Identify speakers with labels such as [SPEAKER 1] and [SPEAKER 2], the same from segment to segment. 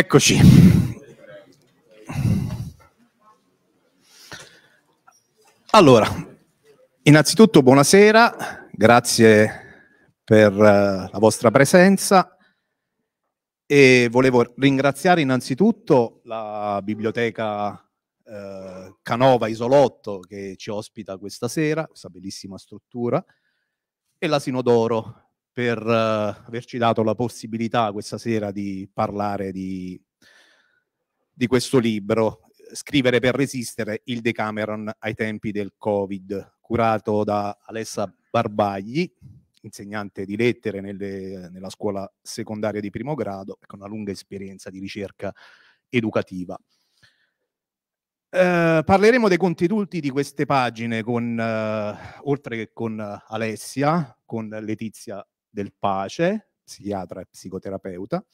[SPEAKER 1] Eccoci. Allora, innanzitutto buonasera, grazie per eh, la vostra presenza e volevo ringraziare innanzitutto la biblioteca eh, Canova Isolotto che ci ospita questa sera, questa bellissima struttura, e l'Asino d'Oro per uh, averci dato la possibilità questa sera di parlare di, di questo libro, Scrivere per resistere, il Decameron ai tempi del Covid, curato da Alessa Barbagli, insegnante di lettere nelle, nella scuola secondaria di primo grado, con una lunga esperienza di ricerca educativa. Eh, parleremo dei contenuti di queste pagine con, eh, oltre che con Alessia, con Letizia del Pace, psichiatra e psicoterapeuta,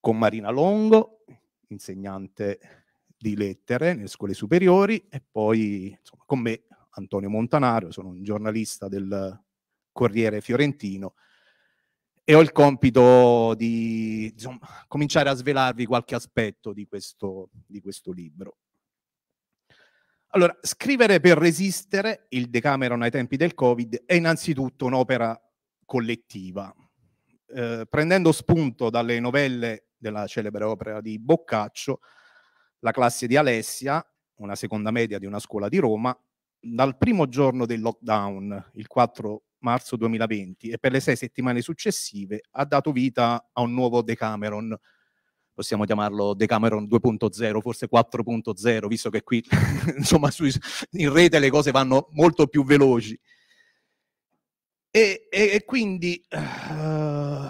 [SPEAKER 1] con Marina Longo, insegnante di lettere nelle scuole superiori, e poi insomma, con me Antonio Montanaro, sono un giornalista del Corriere Fiorentino e ho il compito di insomma, cominciare a svelarvi qualche aspetto di questo, di questo libro. Allora, scrivere per resistere, il Decameron ai tempi del Covid, è innanzitutto un'opera collettiva. Eh, prendendo spunto dalle novelle della celebre opera di Boccaccio, la classe di Alessia, una seconda media di una scuola di Roma, dal primo giorno del lockdown, il 4 marzo 2020, e per le sei settimane successive ha dato vita a un nuovo Decameron, possiamo chiamarlo Decameron 2.0, forse 4.0, visto che qui insomma in rete le cose vanno molto più veloci. E, e, e quindi uh,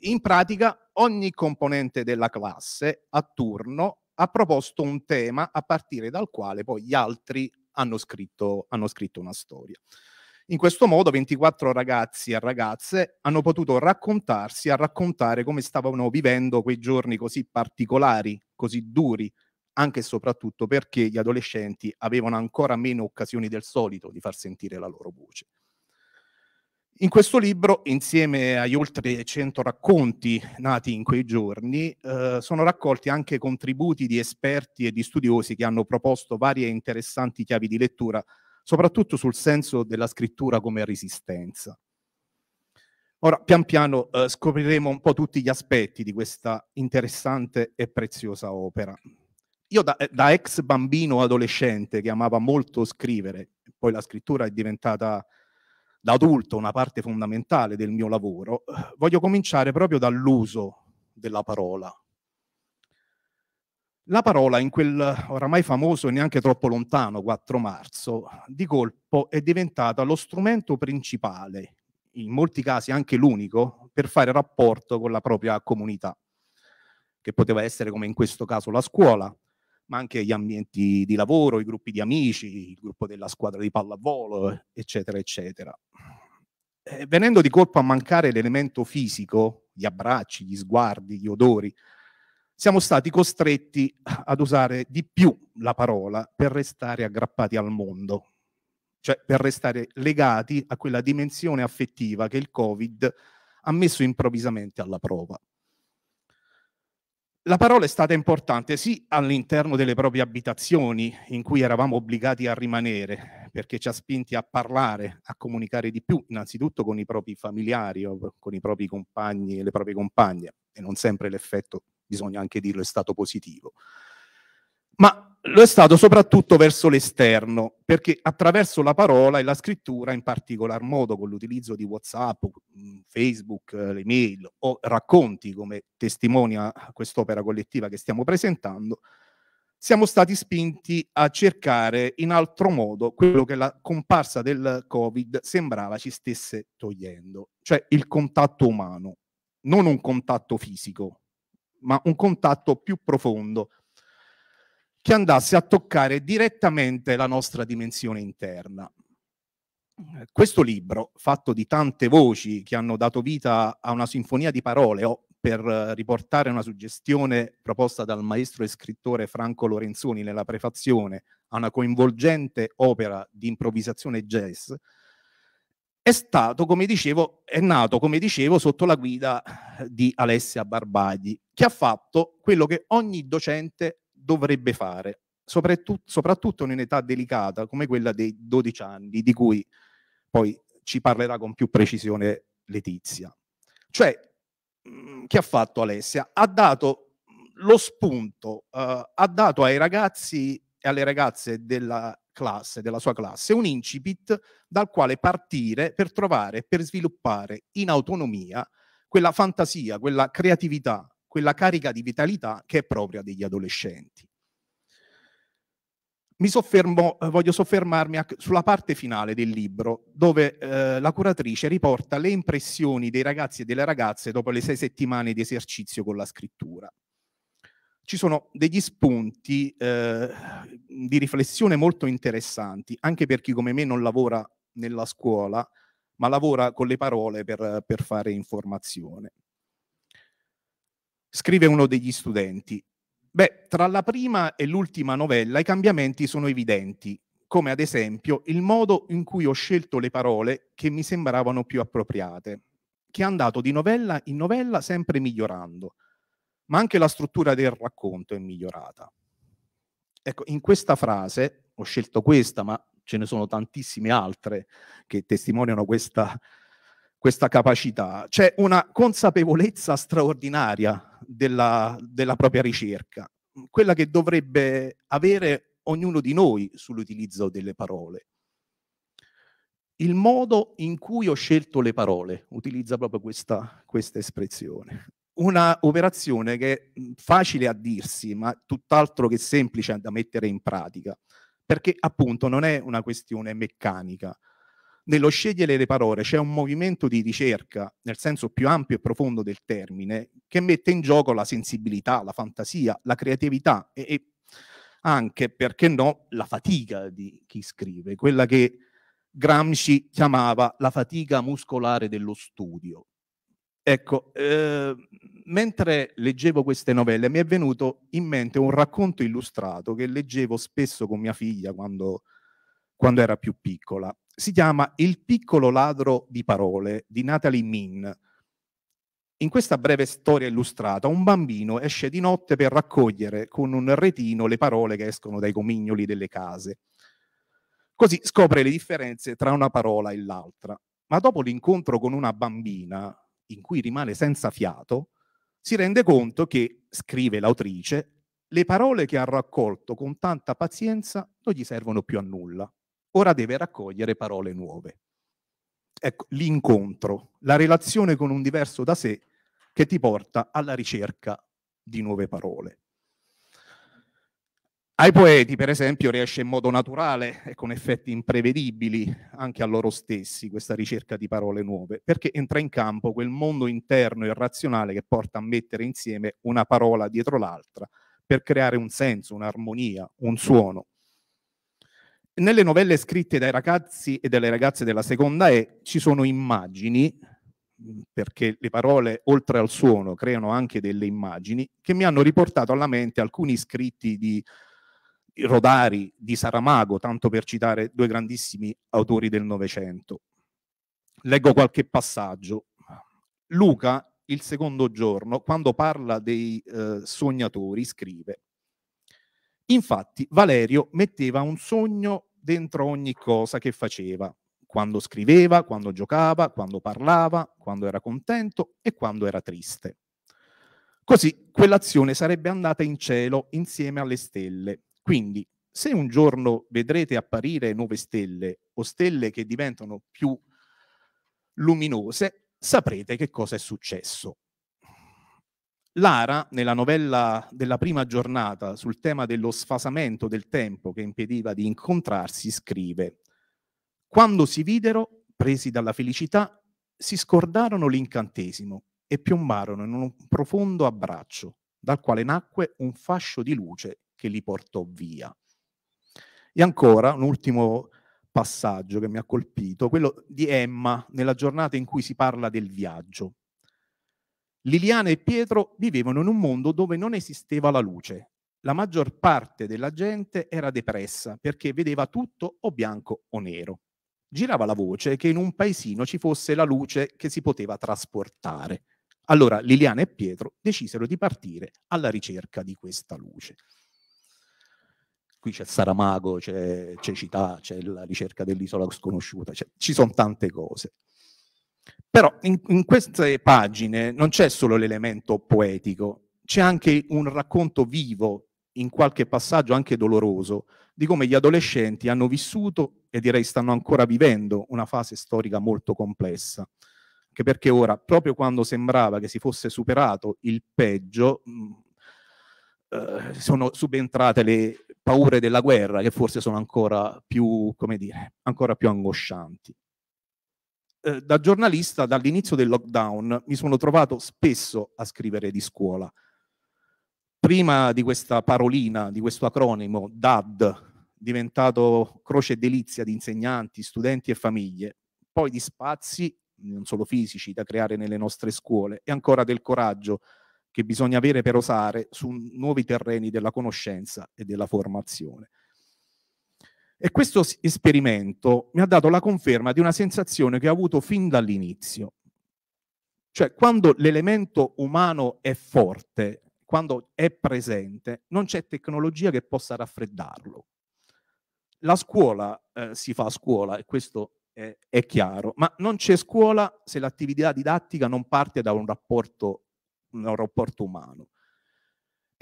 [SPEAKER 1] in pratica ogni componente della classe a turno ha proposto un tema a partire dal quale poi gli altri hanno scritto, hanno scritto una storia. In questo modo 24 ragazzi e ragazze hanno potuto raccontarsi a raccontare come stavano vivendo quei giorni così particolari, così duri, anche e soprattutto perché gli adolescenti avevano ancora meno occasioni del solito di far sentire la loro voce. In questo libro, insieme agli oltre 100 racconti nati in quei giorni, eh, sono raccolti anche contributi di esperti e di studiosi che hanno proposto varie interessanti chiavi di lettura, soprattutto sul senso della scrittura come resistenza. Ora, pian piano eh, scopriremo un po' tutti gli aspetti di questa interessante e preziosa opera. Io da, eh, da ex bambino adolescente che amava molto scrivere, poi la scrittura è diventata da adulto una parte fondamentale del mio lavoro, voglio cominciare proprio dall'uso della parola. La parola in quel oramai famoso e neanche troppo lontano 4 marzo, di colpo è diventata lo strumento principale, in molti casi anche l'unico, per fare rapporto con la propria comunità, che poteva essere come in questo caso la scuola, ma anche gli ambienti di lavoro, i gruppi di amici, il gruppo della squadra di pallavolo, eccetera, eccetera. Eh, venendo di colpo a mancare l'elemento fisico, gli abbracci, gli sguardi, gli odori, siamo stati costretti ad usare di più la parola per restare aggrappati al mondo, cioè per restare legati a quella dimensione affettiva che il Covid ha messo improvvisamente alla prova. La parola è stata importante sì all'interno delle proprie abitazioni in cui eravamo obbligati a rimanere, perché ci ha spinti a parlare, a comunicare di più, innanzitutto con i propri familiari, o con i propri compagni e le proprie compagne, e non sempre l'effetto, bisogna anche dirlo, è stato positivo. Ma lo è stato soprattutto verso l'esterno, perché attraverso la parola e la scrittura, in particolar modo con l'utilizzo di WhatsApp, mm, Facebook, eh, le mail o racconti, come testimonia quest'opera collettiva che stiamo presentando, siamo stati spinti a cercare in altro modo quello che la comparsa del Covid sembrava ci stesse togliendo, cioè il contatto umano, non un contatto fisico, ma un contatto più profondo che andasse a toccare direttamente la nostra dimensione interna. Eh, questo libro, fatto di tante voci che hanno dato vita a una sinfonia di parole, o per eh, riportare una suggestione proposta dal maestro e scrittore Franco Lorenzoni nella prefazione a una coinvolgente opera di improvvisazione jazz, è stato, come dicevo, è nato, come dicevo, sotto la guida di Alessia Barbagli, che ha fatto quello che ogni docente dovrebbe fare, soprattutto, in un'età delicata come quella dei 12 anni, di cui poi ci parlerà con più precisione Letizia. Cioè, mm, che ha fatto Alessia? Ha dato mm, lo spunto, eh, ha dato ai ragazzi e alle ragazze della classe, della sua classe, un incipit dal quale partire per trovare, per sviluppare in autonomia quella fantasia, quella creatività, quella carica di vitalità che è propria degli adolescenti. Mi Soffermo, eh, voglio soffermarmi sulla parte finale del libro, dove eh, la curatrice riporta le impressioni dei ragazzi e delle ragazze dopo le sei settimane di esercizio con la scrittura. Ci sono degli spunti eh, di riflessione molto interessanti, anche per chi come me non lavora nella scuola, ma lavora con le parole per, per fare informazione. Scrive uno degli studenti. Beh, tra la prima e l'ultima novella i cambiamenti sono evidenti, come ad esempio il modo in cui ho scelto le parole che mi sembravano più appropriate, che è andato di novella in novella sempre migliorando, ma anche la struttura del racconto è migliorata. Ecco, in questa frase, ho scelto questa, ma ce ne sono tantissime altre che testimoniano questa questa capacità, c'è una consapevolezza straordinaria della, della propria ricerca, quella che dovrebbe avere ognuno di noi sull'utilizzo delle parole. Il modo in cui ho scelto le parole utilizza proprio questa, questa espressione. Una operazione che è facile a dirsi, ma tutt'altro che semplice da mettere in pratica, perché appunto non è una questione meccanica, nello scegliere le parole c'è un movimento di ricerca, nel senso più ampio e profondo del termine, che mette in gioco la sensibilità, la fantasia, la creatività e, e anche, perché no, la fatica di chi scrive, quella che Gramsci chiamava la fatica muscolare dello studio. Ecco, eh, mentre leggevo queste novelle mi è venuto in mente un racconto illustrato che leggevo spesso con mia figlia quando, quando era più piccola si chiama Il piccolo ladro di parole di Natalie Min. In questa breve storia illustrata, un bambino esce di notte per raccogliere con un retino le parole che escono dai comignoli delle case. Così scopre le differenze tra una parola e l'altra. Ma dopo l'incontro con una bambina, in cui rimane senza fiato, si rende conto che, scrive l'autrice, le parole che ha raccolto con tanta pazienza non gli servono più a nulla ora deve raccogliere parole nuove. Ecco, l'incontro, la relazione con un diverso da sé che ti porta alla ricerca di nuove parole. Ai poeti, per esempio, riesce in modo naturale e con effetti imprevedibili anche a loro stessi questa ricerca di parole nuove, perché entra in campo quel mondo interno e razionale che porta a mettere insieme una parola dietro l'altra per creare un senso, un'armonia, un suono nelle novelle scritte dai ragazzi e dalle ragazze della seconda E ci sono immagini, perché le parole oltre al suono creano anche delle immagini, che mi hanno riportato alla mente alcuni scritti di Rodari, di Saramago, tanto per citare due grandissimi autori del Novecento. Leggo qualche passaggio. Luca, il secondo giorno, quando parla dei eh, sognatori, scrive Infatti Valerio metteva un sogno dentro ogni cosa che faceva, quando scriveva, quando giocava, quando parlava, quando era contento e quando era triste. Così quell'azione sarebbe andata in cielo insieme alle stelle. Quindi, se un giorno vedrete apparire nuove stelle o stelle che diventano più luminose, saprete che cosa è successo. Lara, nella novella della prima giornata sul tema dello sfasamento del tempo che impediva di incontrarsi, scrive Quando si videro, presi dalla felicità, si scordarono l'incantesimo e piombarono in un profondo abbraccio, dal quale nacque un fascio di luce che li portò via. E ancora un ultimo passaggio che mi ha colpito, quello di Emma nella giornata in cui si parla del viaggio. Liliana e Pietro vivevano in un mondo dove non esisteva la luce. La maggior parte della gente era depressa perché vedeva tutto o bianco o nero. Girava la voce che in un paesino ci fosse la luce che si poteva trasportare. Allora Liliana e Pietro decisero di partire alla ricerca di questa luce. Qui c'è Saramago, c'è Cecità, c'è la ricerca dell'isola sconosciuta, ci sono tante cose. Però in, in queste pagine non c'è solo l'elemento poetico, c'è anche un racconto vivo, in qualche passaggio anche doloroso, di come gli adolescenti hanno vissuto e direi stanno ancora vivendo una fase storica molto complessa. Anche perché ora, proprio quando sembrava che si fosse superato il peggio, mm, eh, sono subentrate le paure della guerra che forse sono ancora più, come dire, ancora più angoscianti. Eh, da giornalista dall'inizio del lockdown mi sono trovato spesso a scrivere di scuola. Prima di questa parolina, di questo acronimo, DAD, diventato croce e delizia di insegnanti, studenti e famiglie, poi di spazi, non solo fisici, da creare nelle nostre scuole e ancora del coraggio che bisogna avere per osare su nuovi terreni della conoscenza e della formazione. E questo esperimento mi ha dato la conferma di una sensazione che ho avuto fin dall'inizio. Cioè, quando l'elemento umano è forte, quando è presente, non c'è tecnologia che possa raffreddarlo. La scuola eh, si fa a scuola, e questo è, è chiaro, ma non c'è scuola se l'attività didattica non parte da un rapporto, da un rapporto umano.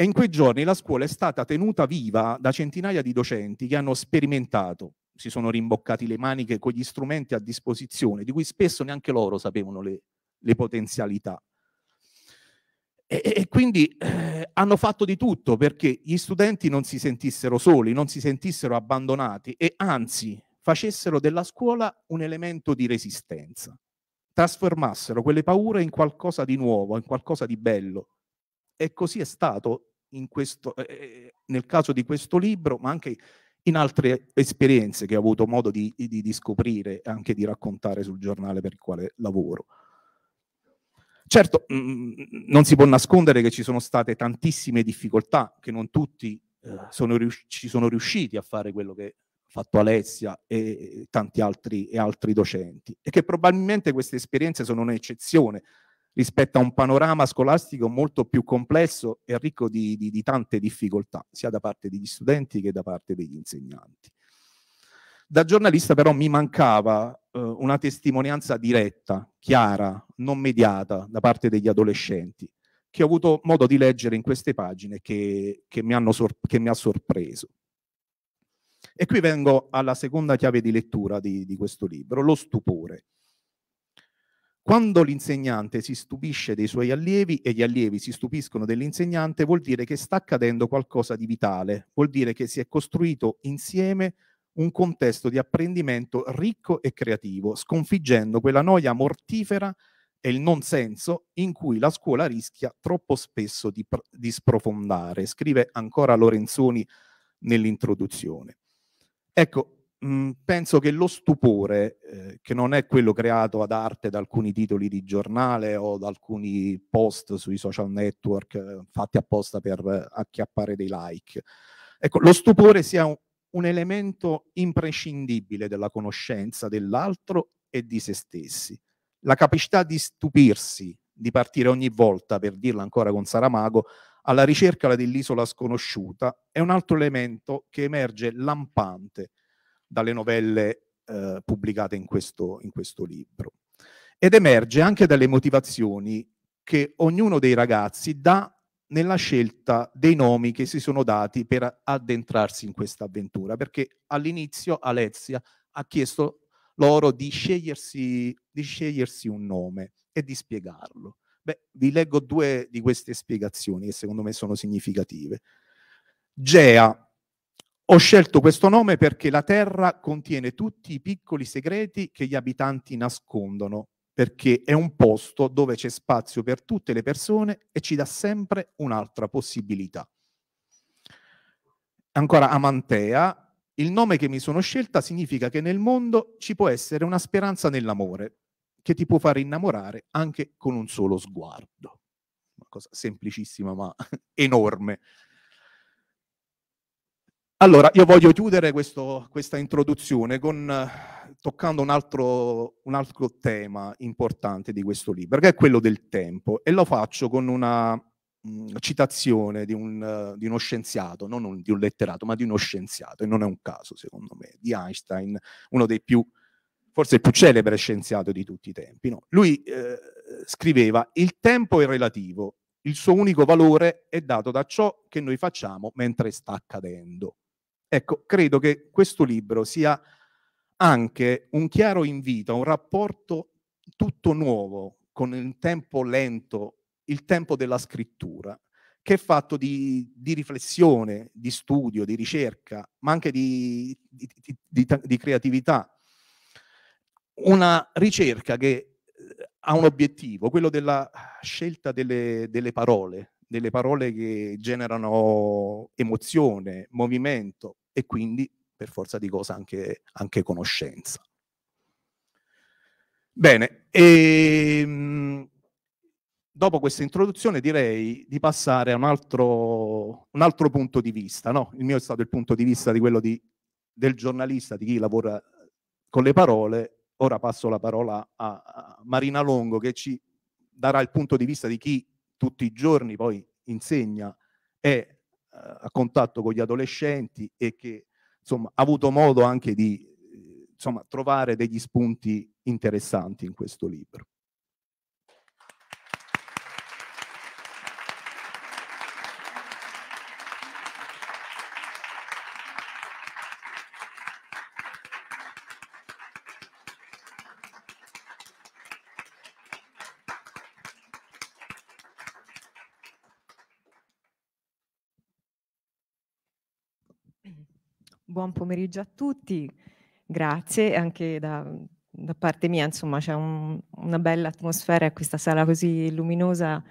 [SPEAKER 1] E in quei giorni la scuola è stata tenuta viva da centinaia di docenti che hanno sperimentato, si sono rimboccati le maniche con gli strumenti a disposizione, di cui spesso neanche loro sapevano le, le potenzialità. E, e quindi eh, hanno fatto di tutto perché gli studenti non si sentissero soli, non si sentissero abbandonati e anzi facessero della scuola un elemento di resistenza, trasformassero quelle paure in qualcosa di nuovo, in qualcosa di bello. E così è stato questo, eh, eh, eh, nel caso di questo libro, ma anche in altre esperienze che ho avuto modo di, di, di scoprire e anche di raccontare sul giornale per il quale lavoro. Certo, mh, mm, mm, mm, non si può nascondere che ci sono state tantissime difficoltà, che non tutti eh, sono ci sono riusciti a fare quello che ha fatto Alessia e tanti altri, e altri docenti, e che probabilmente queste esperienze sono un'eccezione rispetto a un panorama scolastico molto più complesso e ricco di, di, di, tante difficoltà, sia da parte degli studenti che da parte degli insegnanti. Da giornalista però mi mancava eh, una testimonianza diretta, chiara, non mediata da parte degli adolescenti, che ho avuto modo di leggere in queste pagine che, che, mi, che mi, ha sorpreso. E qui vengo alla seconda chiave di lettura di, di questo libro, lo stupore quando l'insegnante si stupisce dei suoi allievi e gli allievi si stupiscono dell'insegnante, vuol dire che sta accadendo qualcosa di vitale, vuol dire che si è costruito insieme un contesto di apprendimento ricco e creativo, sconfiggendo quella noia mortifera e il non senso in cui la scuola rischia troppo spesso di, pr- di sprofondare, scrive ancora Lorenzoni nell'introduzione. Ecco, mh, penso che lo stupore, eh, che non è quello creato ad arte da alcuni titoli di giornale o da alcuni post sui social network eh, fatti apposta per eh, acchiappare dei like, ecco, lo stupore sia un, un elemento imprescindibile della conoscenza dell'altro e di se stessi. La capacità di stupirsi, di partire ogni volta, per dirla ancora con Saramago, alla ricerca dell'isola sconosciuta è un altro elemento che emerge lampante dalle novelle eh, pubblicate in questo, in questo libro. Ed emerge anche dalle motivazioni che ognuno dei ragazzi dà nella scelta dei nomi che si sono dati per addentrarsi in questa avventura, perché all'inizio Alessia ha chiesto loro di scegliersi, di scegliersi un nome e di spiegarlo. Beh, vi leggo due di queste spiegazioni che secondo me sono significative. Gea ho scelto questo nome perché la terra contiene tutti i piccoli segreti che gli abitanti nascondono, perché è un posto dove c'è spazio per tutte le persone e ci dà sempre un'altra possibilità. Ancora Amantea, il nome che mi sono scelta significa che nel mondo ci può essere una speranza nell'amore, che ti può far innamorare anche con un solo sguardo. Una cosa semplicissima ma enorme. Allora, io voglio chiudere questo, questa introduzione con, toccando un altro, un altro, tema importante di questo libro, che è quello del tempo, e lo faccio con una mh, mm, citazione di, un, uh, di, uno scienziato, non un, di un letterato, ma di uno scienziato, e non è un caso secondo me, di Einstein, uno dei più, forse il più celebre scienziato di tutti i tempi. No? Lui eh, scriveva, il tempo è relativo, il suo unico valore è dato da ciò che noi facciamo mentre sta accadendo. Ecco, credo che questo libro sia anche un chiaro invito a un rapporto tutto nuovo con il tempo lento, il tempo della scrittura, che è fatto di, di riflessione, di studio, di ricerca, ma anche di, di, di creatività. Una ricerca che eh, ha un obiettivo, quello della scelta delle, delle parole, delle parole che generano emozione, movimento, e quindi per forza di cosa anche, anche conoscenza. Bene, e, ehm, dopo questa introduzione direi di passare a un altro, un altro punto di vista. No? Il mio è stato il punto di vista di quello di, del giornalista, di chi lavora con le parole. Ora passo la parola a, Marina Longo che ci darà il punto di vista di chi tutti i giorni poi insegna e eh, a contatto con gli adolescenti e che insomma, ha avuto modo anche di eh, insomma, trovare degli spunti interessanti in questo libro.
[SPEAKER 2] buon pomeriggio a tutti. Grazie anche da, da parte mia, insomma, c'è un, una bella atmosfera e questa sala così luminosa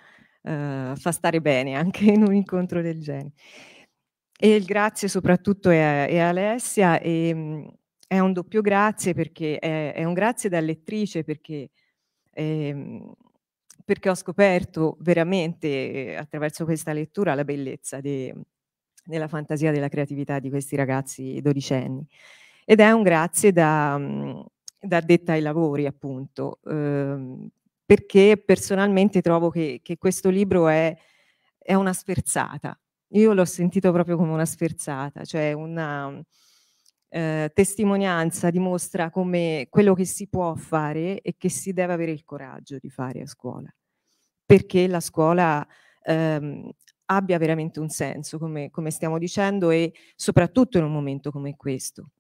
[SPEAKER 2] eh, fa stare bene anche in un incontro del genere. E il grazie soprattutto è, a Alessia e mm, è un doppio grazie perché è, è un grazie da lettrice perché ehm, perché ho scoperto veramente eh, attraverso questa lettura la bellezza de, nella fantasia della creatività di questi ragazzi dodicenni. Ed è un grazie da, mhmm, da detta ai lavori, appunto, eh, perché personalmente trovo che, che questo libro è, è, una sferzata. Io l'ho sentito proprio come una sferzata, cioè una eh, testimonianza dimostra come quello che si può fare e che si deve avere il coraggio di fare a scuola, perché la scuola ehm, abbia veramente un senso, come, come stiamo dicendo, e soprattutto in un momento come questo.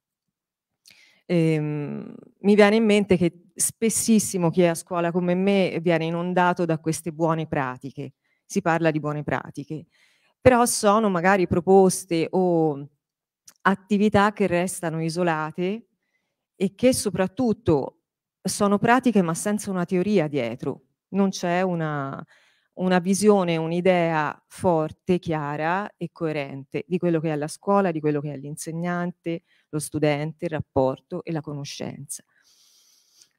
[SPEAKER 2] Ehm, mi viene in mente che spessissimo chi è a scuola come me viene inondato da queste buone pratiche, si parla di buone pratiche, però sono magari proposte o attività che restano isolate e che soprattutto sono pratiche ma senza una teoria dietro, non c'è una, una visione, un'idea forte, chiara e coerente di quello che è la scuola, di quello che è l'insegnante, lo studente, il rapporto e la conoscenza.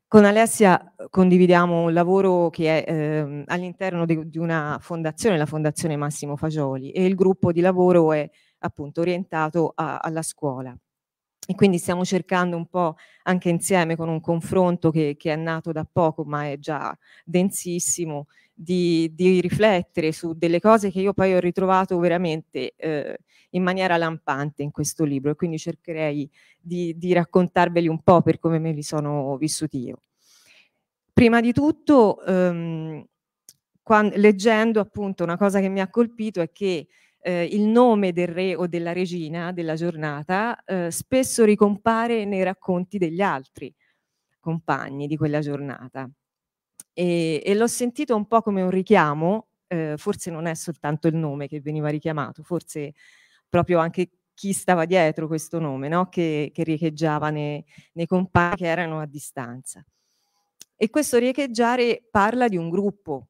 [SPEAKER 2] Con Alessia eh, condividiamo un lavoro che è eh, all'interno di, di, una fondazione, la Fondazione Massimo Fagioli, e il gruppo di lavoro è appunto orientato a, alla scuola. E quindi stiamo cercando un po' anche insieme con un confronto che, che è nato da poco ma è già densissimo di, di riflettere su delle cose che io poi ho ritrovato veramente eh, in maniera lampante in questo libro e quindi cercherei di, di raccontarveli un po' per come me li sono vissuti io. Prima di tutto, ehm, quando, leggendo appunto una cosa che mi ha colpito è che eh, il nome del re o della regina della giornata eh, spesso ricompare nei racconti degli altri compagni di quella giornata e, e l'ho sentito un po' come un richiamo, eh, forse non è soltanto il nome che veniva richiamato, forse proprio anche chi stava dietro questo nome, no? che, che riecheggiava nei, nei compagni che erano a distanza. E questo riecheggiare parla di un gruppo,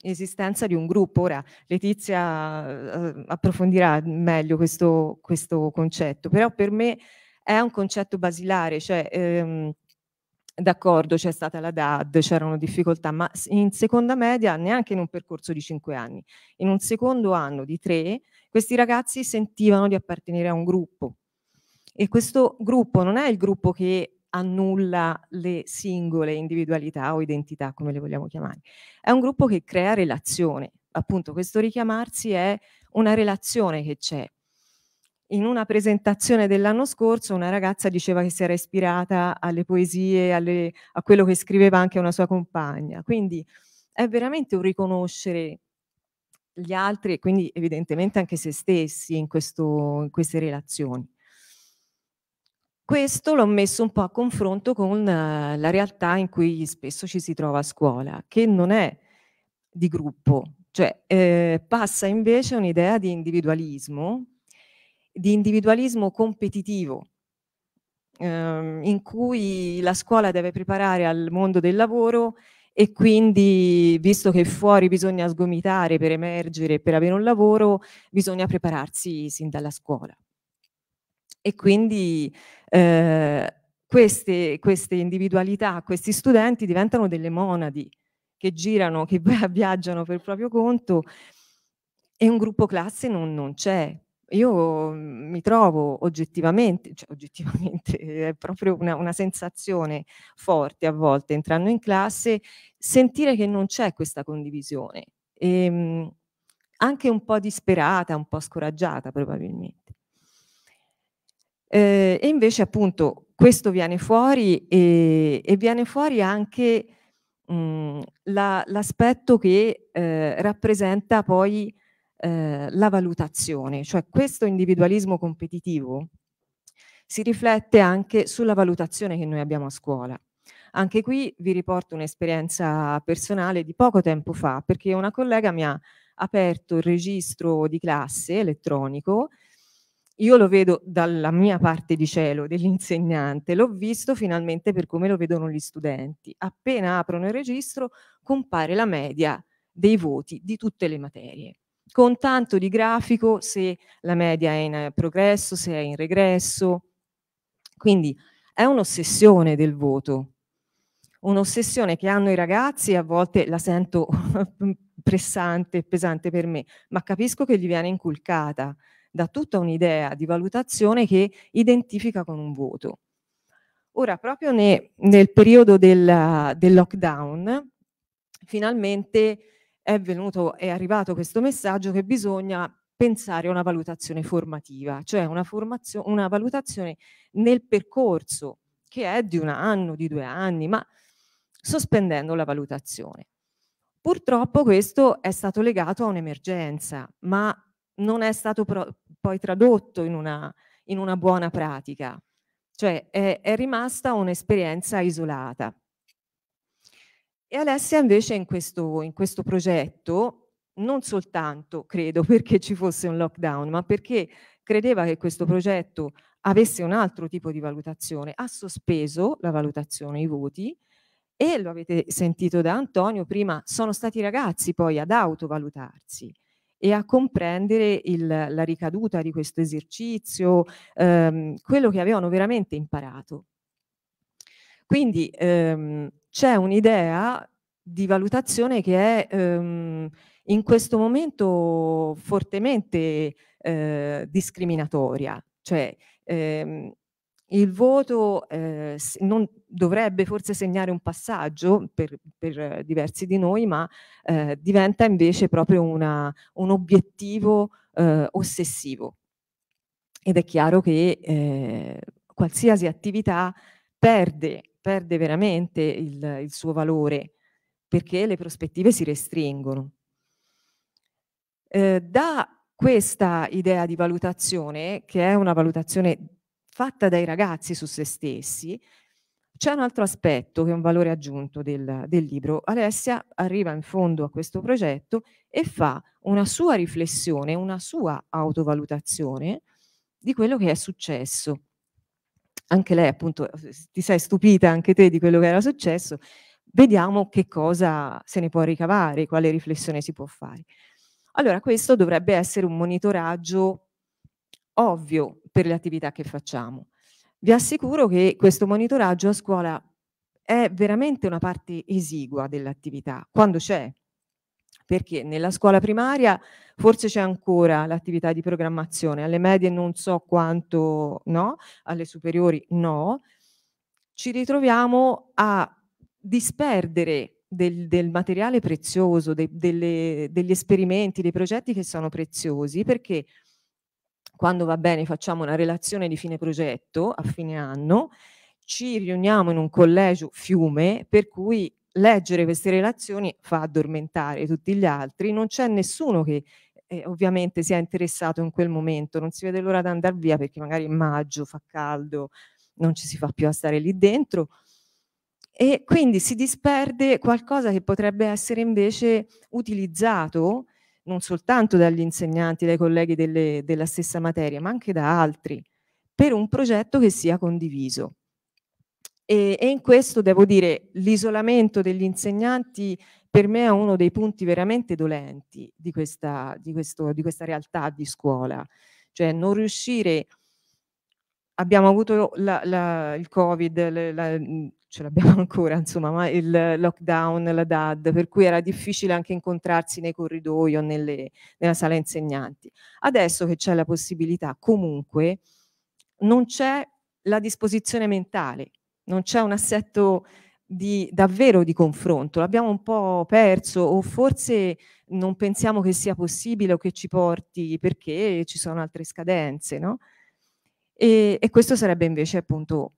[SPEAKER 2] esistenza di un gruppo. Ora Letizia eh, approfondirà meglio questo, questo concetto, però per me è un concetto basilare, cioè ehm, d'accordo c'è stata la DAD, c'erano difficoltà, ma in seconda media neanche in un percorso di cinque anni, in un secondo anno di tre, questi ragazzi sentivano di appartenere a un gruppo. E questo gruppo non è il gruppo che annulla le singole individualità o identità, come le vogliamo chiamare, è un gruppo che crea relazione. Appunto, questo richiamarsi è una relazione che c'è in una presentazione dell'anno scorso una ragazza diceva che si era ispirata alle poesie, alle, a quello che scriveva anche una sua compagna. Quindi è veramente un riconoscere gli altri e quindi evidentemente anche se stessi in, questo, in queste relazioni. Questo l'ho messo un po' a confronto con eh, la realtà in cui spesso ci si trova a scuola, che non è di gruppo, cioè eh, passa invece un'idea di individualismo di individualismo competitivo ehm, in cui la scuola deve preparare al mondo del lavoro e quindi visto che fuori bisogna sgomitare per emergere per avere un lavoro bisogna prepararsi sin dalla scuola e quindi eh, queste, queste individualità, questi studenti diventano delle monadi che girano, che viaggiano per proprio conto e un gruppo classe non, non c'è, io mi trovo oggettivamente, cioè oggettivamente è proprio una, una, sensazione forte a volte entrando in classe, sentire che non c'è questa condivisione, e, ehm, anche un po' disperata, un po' scoraggiata probabilmente. Eh, e invece appunto questo viene fuori e, e viene fuori anche mhmm, l'aspetto che eh, rappresenta poi eh, la valutazione, cioè questo individualismo competitivo si riflette anche sulla valutazione che noi abbiamo a scuola. Anche qui vi riporto un'esperienza personale di poco tempo fa, perché una collega mi ha aperto il registro di classe elettronico, io lo vedo dalla mia parte di cielo dell'insegnante, l'ho visto finalmente per come lo vedono gli studenti. Appena aprono il registro compare la media dei voti di tutte le materie con tanto di grafico se la media è in eh, progresso, se è in regresso. Quindi è un'ossessione del voto, un'ossessione che hanno i ragazzi e a volte la sento pressante e pesante per me, ma capisco che gli viene inculcata da tutta un'idea di valutazione che identifica con un voto. Ora, proprio ne, nel periodo del, del lockdown, finalmente è venuto, è arrivato questo messaggio che bisogna pensare a una valutazione formativa, cioè una, formazio- una valutazione nel percorso che è di un anno, di due anni, ma sospendendo la valutazione. Purtroppo questo è stato legato a un'emergenza, ma non è stato pro- poi tradotto in una, in una buona pratica, cioè è, è rimasta un'esperienza isolata. E Alessia invece in questo, in questo progetto, non soltanto credo perché ci fosse un lockdown, ma perché credeva che questo progetto avesse un altro tipo di valutazione, ha sospeso la valutazione, i voti, e lo avete sentito da Antonio prima, sono stati i ragazzi poi ad autovalutarsi e a comprendere il, la ricaduta di questo esercizio, ehm, quello che avevano veramente imparato. Quindi ehm, c'è un'idea di valutazione che è ehm, in questo momento fortemente eh, discriminatoria, cioè ehm, il voto eh, non dovrebbe forse segnare un passaggio per, per diversi di noi, ma eh, diventa invece proprio una, un obiettivo eh, ossessivo. Ed è chiaro che eh, qualsiasi attività perde perde veramente il, il suo valore perché le prospettive si restringono. Eh, da questa idea di valutazione, che è una valutazione fatta dai ragazzi su se stessi, c'è un altro aspetto che è un valore aggiunto del, del, libro. Alessia arriva in fondo a questo progetto e fa una sua riflessione, una sua autovalutazione di quello che è successo anche lei appunto eh, ti sei stupita anche te di quello che era successo, vediamo che cosa se ne può ricavare, quale riflessione si può fare. Allora questo dovrebbe essere un monitoraggio ovvio per le attività che facciamo. Vi assicuro che questo monitoraggio a scuola è veramente una parte esigua dell'attività, quando c'è, perché nella scuola primaria forse c'è ancora l'attività di programmazione, alle medie non so quanto no, alle superiori no, ci ritroviamo a disperdere del, del materiale prezioso, de, delle, degli esperimenti, dei progetti che sono preziosi, perché quando va bene facciamo una relazione di fine progetto a fine anno, ci riuniamo in un collegio fiume per cui leggere queste relazioni fa addormentare tutti gli altri, non c'è nessuno che eh, ovviamente sia interessato in quel momento, non si vede l'ora di andare via perché magari in maggio fa caldo, non ci si fa più a stare lì dentro e quindi si disperde qualcosa che potrebbe essere invece utilizzato non soltanto dagli insegnanti, dai colleghi delle, della stessa materia, ma anche da altri per un progetto che sia condiviso. E, e in questo devo dire l'isolamento degli insegnanti per me è uno dei punti veramente dolenti di questa, di questo, di questa realtà di scuola, cioè non riuscire, abbiamo avuto la, la, il Covid, la, la mm, ce l'abbiamo ancora, insomma, ma il lockdown, la DAD, per cui era difficile anche incontrarsi nei corridoi o nelle, nella sala insegnanti. Adesso che c'è la possibilità, comunque, non c'è la disposizione mentale non c'è un assetto di, davvero di confronto, l'abbiamo un po' perso o forse non pensiamo che sia possibile o che ci porti perché ci sono altre scadenze, no? E, e questo sarebbe invece appunto,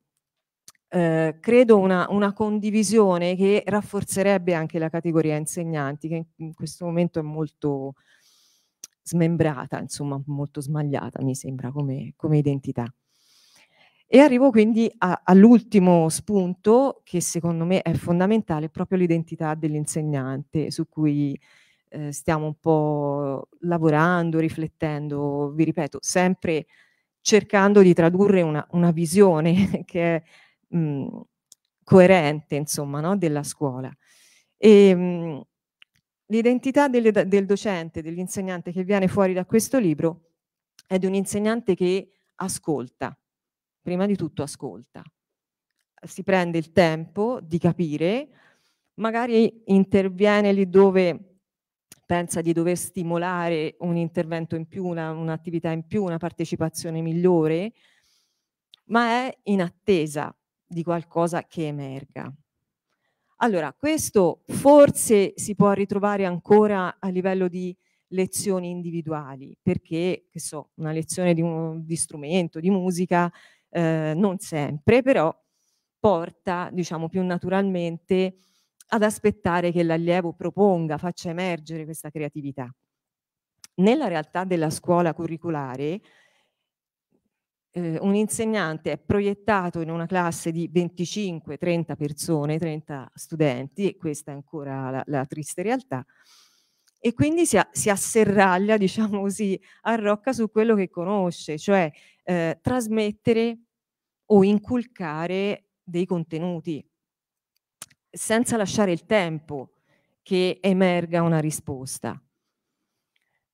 [SPEAKER 2] eh, credo, una, una, condivisione che rafforzerebbe anche la categoria insegnanti, che in, in questo momento è molto smembrata, insomma molto smagliata mi sembra come, come identità. E arrivo quindi a, all'ultimo spunto che secondo me è fondamentale, proprio l'identità dell'insegnante su cui eh, stiamo un po' lavorando, riflettendo, vi ripeto, sempre cercando di tradurre una, una visione che è mh, mm, coerente, insomma, no? della scuola. E, ehm, mh, l'identità del, del docente, dell'insegnante che viene fuori da questo libro è di un insegnante che ascolta, prima di tutto ascolta. Si prende il tempo di capire, magari interviene lì dove pensa di dover stimolare un intervento in più, una, un'attività in più, una partecipazione migliore, ma è in attesa di qualcosa che emerga. Allora, questo forse si può ritrovare ancora a livello di lezioni individuali, perché, che so, una lezione di, un, di strumento, di musica, eh, non sempre, però porta, diciamo più naturalmente, ad aspettare che l'allievo proponga, faccia emergere questa creatività. Nella realtà della scuola curriculare, eh, un insegnante è proiettato in una classe di 25-30 persone, 30 studenti, e questa è ancora la, la triste realtà, e quindi si, a, si, asserraglia, diciamo così, arrocca su quello che conosce, cioè eh, trasmettere o inculcare dei contenuti senza lasciare il tempo che emerga una risposta.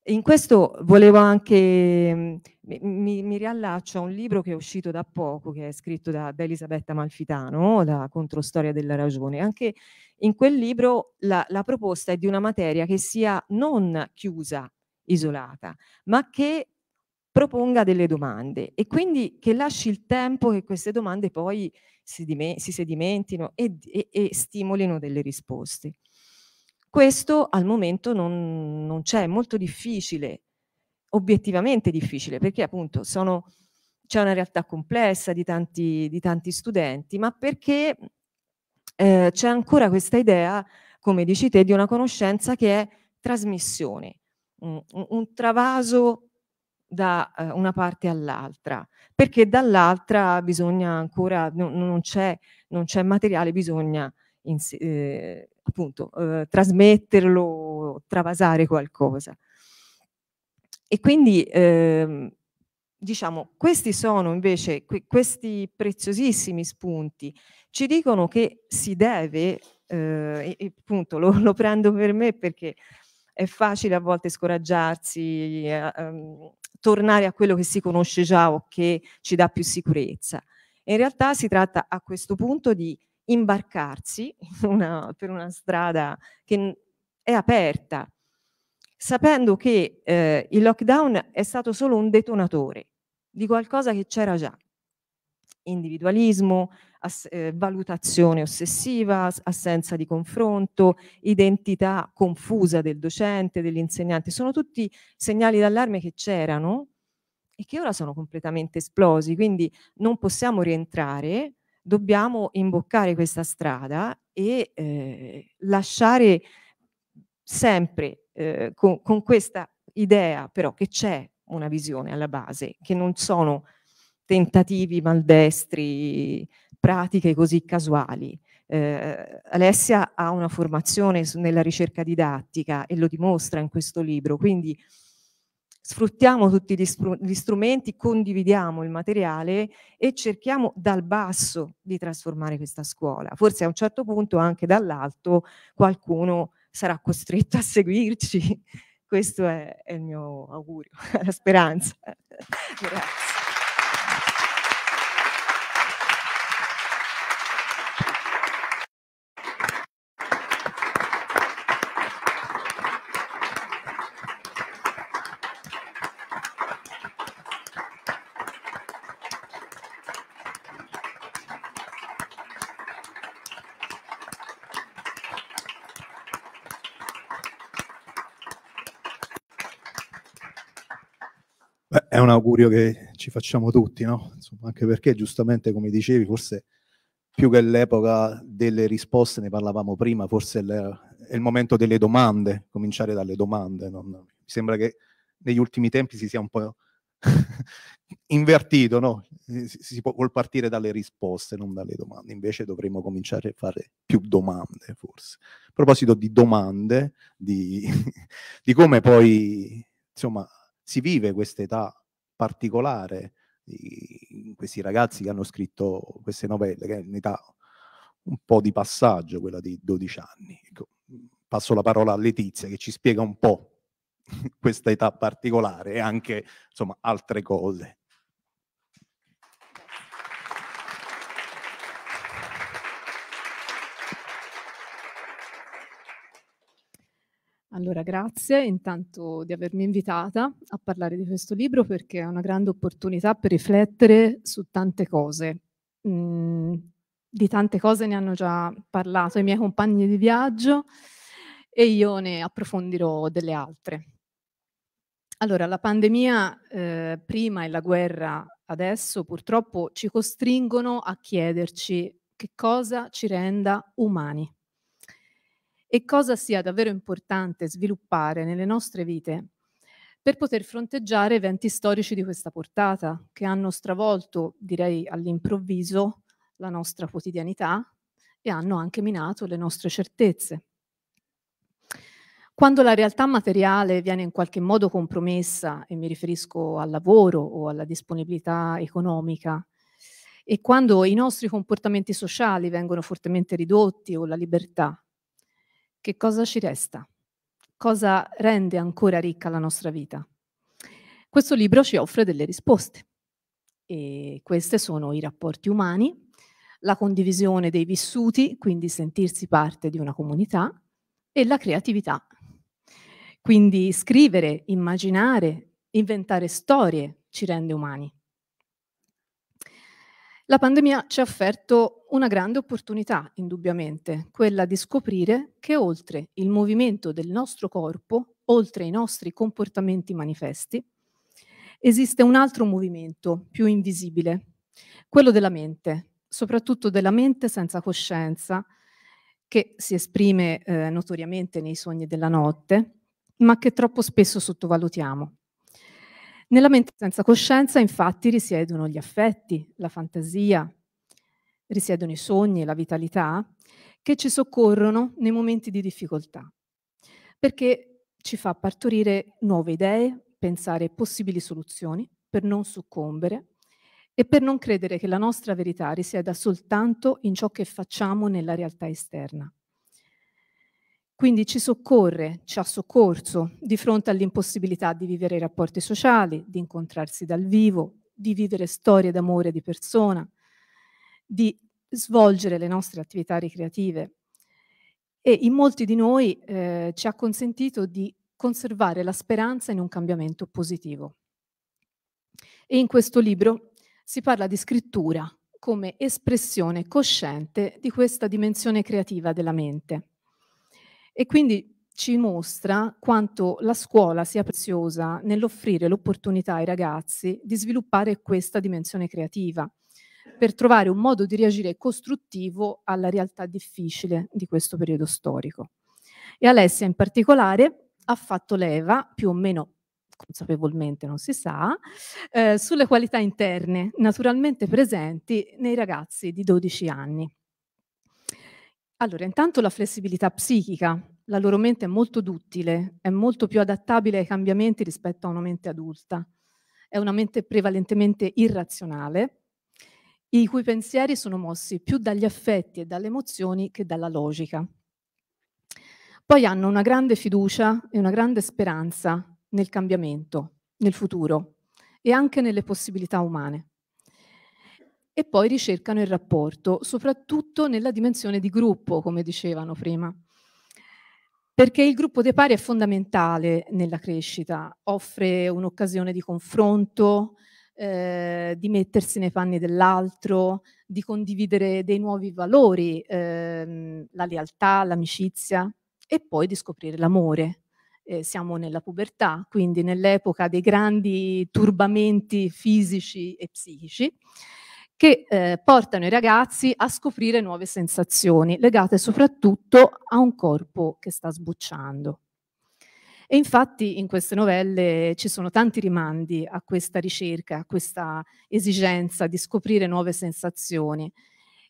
[SPEAKER 2] In questo volevo anche, mm, mi, mi, riallaccio a un libro che è uscito da poco, che è scritto da, da Elisabetta Malfitano, da Controstoria della Ragione. Anche in quel libro la, la proposta è di una materia che sia non chiusa, isolata, ma che proponga delle domande e quindi che lasci il tempo che queste domande poi si, sedimentino e, e, e, stimolino delle risposte. Questo al momento non, non c'è, è molto difficile, obiettivamente difficile, perché appunto sono, c'è una realtà complessa di tanti, di tanti studenti, ma perché eh, c'è ancora questa idea, come dici te, di una conoscenza che è trasmissione, un, un travaso da eh, una parte all'altra, perché dall'altra bisogna ancora, non, non, c'è, non c'è materiale, bisogna in, eh, appunto eh, trasmetterlo, travasare qualcosa. E quindi eh, diciamo, questi sono invece que- questi preziosissimi spunti, ci dicono che si deve, eh, e appunto lo, lo prendo per me perché è facile a volte scoraggiarsi, eh, ehm, tornare a quello che si conosce già o che ci dà più sicurezza. In realtà si tratta a questo punto di imbarcarsi una, per una strada che è aperta, sapendo che eh, il lockdown è stato solo un detonatore di qualcosa che c'era già individualismo, ass- eh, valutazione ossessiva, assenza di confronto, identità confusa del docente, dell'insegnante. Sono tutti segnali d'allarme che c'erano e che ora sono completamente esplosi, quindi non possiamo rientrare, dobbiamo imboccare questa strada e eh, lasciare sempre eh, con, con questa idea però che c'è una visione alla base, che non sono tentativi maldestri, pratiche così casuali. Eh, Alessia ha una formazione nella ricerca didattica e lo dimostra in questo libro, quindi sfruttiamo tutti gli, str gli strumenti, condividiamo il materiale e cerchiamo dal basso di trasformare questa scuola. Forse a un certo punto anche dall'alto qualcuno sarà costretto a seguirci. Questo è, è il mio augurio, la speranza. Grazie.
[SPEAKER 1] l'augurio che ci facciamo tutti, no? Insomma, anche perché giustamente, come dicevi, forse più che l'epoca delle risposte, ne parlavamo prima, forse è il momento delle domande, cominciare dalle domande. Non, mi sembra che negli ultimi tempi si sia un po' invertito, no? Si, si può vuol partire dalle risposte, non dalle domande. Invece dovremmo cominciare a fare più domande, forse. A proposito di domande, di, di come poi, insomma, si vive questa età particolare di questi ragazzi che hanno scritto queste novelle, che è un'età un po' di passaggio, quella di 12 anni. Ecco, passo la parola a Letizia che ci spiega un po' questa età particolare e anche insomma altre cose.
[SPEAKER 3] Allora, grazie intanto di avermi invitata a parlare di questo libro perché è una grande opportunità per riflettere su tante cose. Mm, di tante cose ne hanno già parlato i miei compagni di viaggio e io ne approfondirò delle altre. Allora, la pandemia eh, prima e la guerra adesso purtroppo ci costringono a chiederci che cosa ci renda umani e cosa sia davvero importante sviluppare nelle nostre vite per poter fronteggiare eventi storici di questa portata che hanno stravolto, direi all'improvviso, la nostra quotidianità e hanno anche minato le nostre certezze. Quando la realtà materiale viene in qualche modo compromessa, e mi riferisco al lavoro o alla disponibilità economica, e quando i nostri comportamenti sociali vengono fortemente ridotti o la libertà, che cosa ci resta? Cosa rende ancora ricca la nostra vita? Questo libro ci offre delle risposte e queste sono i rapporti umani, la condivisione dei vissuti, quindi sentirsi parte di una comunità e la creatività. Quindi scrivere, immaginare, inventare storie ci rende umani. La pandemia ci ha offerto una grande opportunità, indubbiamente, quella di scoprire che oltre il movimento del nostro corpo, oltre i nostri comportamenti manifesti, esiste un altro movimento più invisibile, quello della mente, soprattutto della mente senza coscienza, che si esprime eh, notoriamente nei sogni della notte, ma che troppo spesso sottovalutiamo. Nella mente senza coscienza infatti risiedono gli affetti, la fantasia, risiedono i sogni, e la vitalità, che ci soccorrono nei momenti di difficoltà, perché ci fa partorire nuove idee, pensare possibili soluzioni per non soccombere e per non credere che la nostra verità risieda soltanto in ciò che facciamo nella realtà esterna. Quindi ci soccorre, ci ha soccorso di fronte all'impossibilità di vivere i rapporti sociali, di incontrarsi dal vivo, di vivere storie d'amore di persona, di svolgere le nostre attività ricreative. E in molti di noi eh, ci ha consentito di conservare la speranza in un cambiamento positivo. E in questo libro si parla di scrittura come espressione cosciente di questa dimensione creativa della mente e quindi ci mostra quanto la scuola sia preziosa nell'offrire l'opportunità ai ragazzi di sviluppare questa dimensione creativa per trovare un modo di reagire costruttivo alla realtà difficile di questo periodo storico. E Alessia in particolare ha fatto leva, più o meno consapevolmente non si sa, eh, sulle qualità interne naturalmente presenti nei ragazzi di 12 anni. Allora, intanto la flessibilità psichica. La loro mente è molto duttile, è molto più adattabile ai cambiamenti rispetto a una mente adulta. È una mente prevalentemente irrazionale, i cui pensieri sono mossi più dagli affetti e dalle emozioni che dalla logica. Poi hanno una grande fiducia e una grande speranza nel cambiamento, nel futuro e anche nelle possibilità umane e poi ricercano il rapporto, soprattutto nella dimensione di gruppo, come dicevano prima. Perché il gruppo dei pari è fondamentale nella crescita, offre un'occasione di confronto, eh, di mettersi nei panni dell'altro, di condividere dei nuovi valori, ehm, la lealtà, l'amicizia e poi di scoprire l'amore. Eh, siamo nella pubertà, quindi nell'epoca dei grandi turbamenti fisici e psichici che eh, portano i ragazzi a scoprire nuove sensazioni legate soprattutto a un corpo che sta sbucciando. E infatti in queste novelle ci sono tanti rimandi a questa ricerca, a questa esigenza di scoprire nuove sensazioni.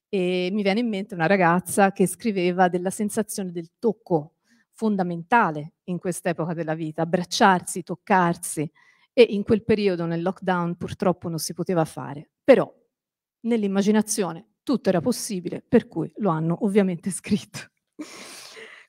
[SPEAKER 3] E mi viene in mente una ragazza che scriveva della sensazione del tocco, fondamentale in quest'epoca della vita, abbracciarsi, toccarsi. E in quel periodo, nel lockdown, purtroppo non si poteva fare. Però nell'immaginazione tutto era possibile, per cui lo hanno ovviamente scritto.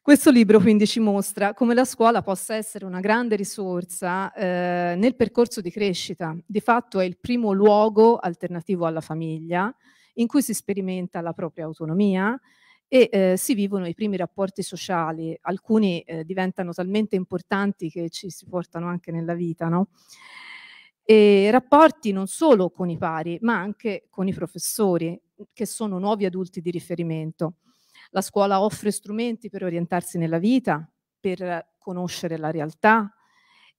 [SPEAKER 3] Questo libro quindi ci mostra come la scuola possa essere una grande risorsa eh, nel percorso di crescita. Di fatto è il primo luogo alternativo alla famiglia in cui si sperimenta la propria autonomia e eh, si vivono i primi rapporti sociali, alcuni eh, diventano talmente importanti che ci si portano anche nella vita. No? e rapporti non solo con i pari, ma anche con i professori, mhmm, che sono nuovi adulti di riferimento. La scuola offre strumenti per orientarsi nella vita, per conoscere la realtà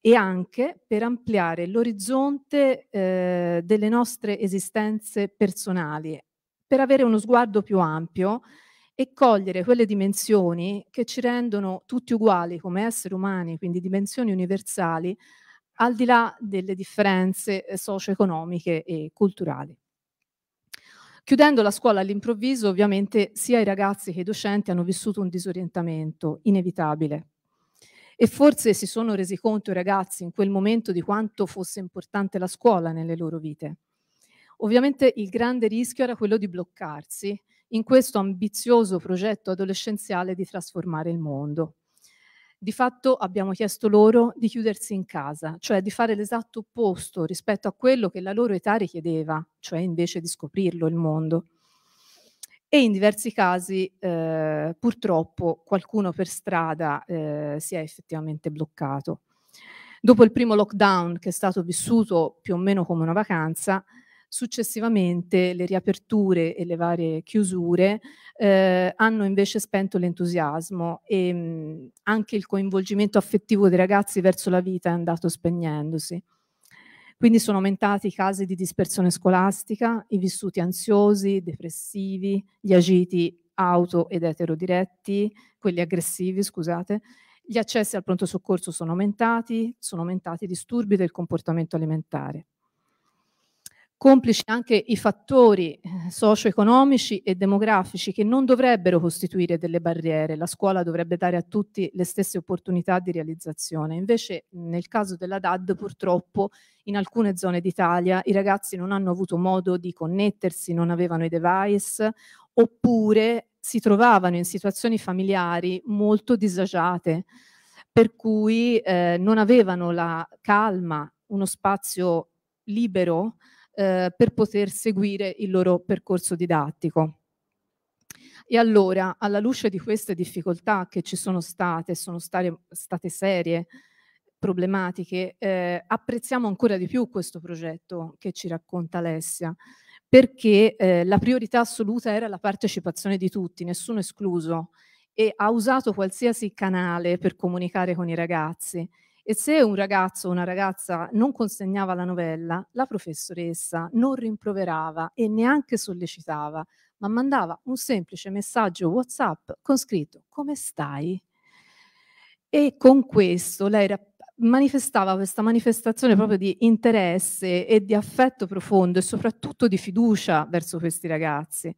[SPEAKER 3] e anche per ampliare l'orizzonte eh, delle nostre esistenze personali, per avere uno sguardo più ampio e cogliere quelle dimensioni che ci rendono tutti uguali come esseri umani, quindi dimensioni universali, al di là delle differenze eh, socio-economiche e culturali. Chiudendo la scuola all'improvviso, ovviamente sia i ragazzi che i docenti hanno vissuto un disorientamento inevitabile e forse si sono resi conto i ragazzi in quel momento di quanto fosse importante la scuola nelle loro vite. Ovviamente il grande rischio era quello di bloccarsi in questo ambizioso progetto adolescenziale di trasformare il mondo di fatto abbiamo chiesto loro di chiudersi in casa, cioè di fare l'esatto opposto rispetto a quello che la loro età richiedeva, cioè invece di scoprirlo il mondo. E in diversi casi eh, purtroppo qualcuno per strada eh, si è effettivamente bloccato. Dopo il primo lockdown che è stato vissuto più o meno come una vacanza, Successivamente le riaperture e le varie chiusure eh, hanno invece spento l'entusiasmo e mh, mm, anche il coinvolgimento affettivo dei ragazzi verso la vita è andato spegnendosi. Quindi sono aumentati i casi di dispersione scolastica, i vissuti ansiosi, depressivi, gli agiti auto ed eterodiretti, quelli aggressivi, scusate, gli accessi al pronto soccorso sono aumentati, sono aumentati i disturbi del comportamento alimentare complici anche i fattori eh, socio-economici e demografici che non dovrebbero costituire delle barriere, la scuola dovrebbe dare a tutti le stesse opportunità di realizzazione. Invece nel caso della DAD purtroppo in alcune zone d'Italia i ragazzi non hanno avuto modo di connettersi, non avevano i device oppure si trovavano in situazioni familiari molto disagiate per cui eh, non avevano la calma, uno spazio libero eh, per poter seguire il loro percorso didattico. E allora, alla luce di queste difficoltà che ci sono state, sono state, state serie, problematiche, eh, apprezziamo ancora di più questo progetto che ci racconta Alessia, perché eh, la priorità assoluta era la partecipazione di tutti, nessuno escluso, e ha usato qualsiasi canale per comunicare con i ragazzi e se un ragazzo o una ragazza non consegnava la novella, la professoressa non rimproverava e neanche sollecitava, ma mandava un semplice messaggio WhatsApp con scritto come stai? E con questo lei rap- manifestava questa manifestazione proprio di interesse e di affetto profondo e soprattutto di fiducia verso questi ragazzi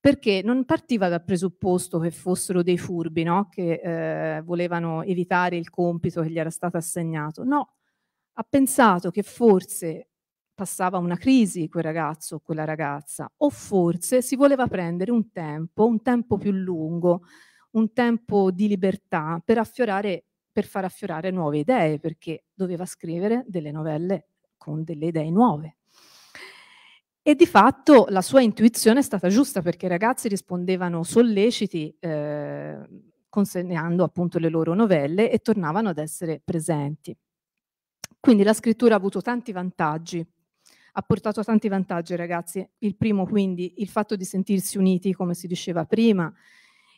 [SPEAKER 3] perché non partiva dal presupposto che fossero dei furbi, no? che eh, volevano evitare il compito che gli era stato assegnato. No, ha pensato che forse passava una crisi quel ragazzo o quella ragazza, o forse si voleva prendere un tempo, un tempo più lungo, un tempo di libertà per affiorare per far affiorare nuove idee, perché doveva scrivere delle novelle con delle idee nuove. E di fatto la sua intuizione è stata giusta perché i ragazzi rispondevano solleciti eh, consegnando appunto le loro novelle e tornavano ad essere presenti. Quindi la scrittura ha avuto tanti vantaggi, ha portato tanti vantaggi ai ragazzi. Il primo quindi il fatto di sentirsi uniti come si diceva prima,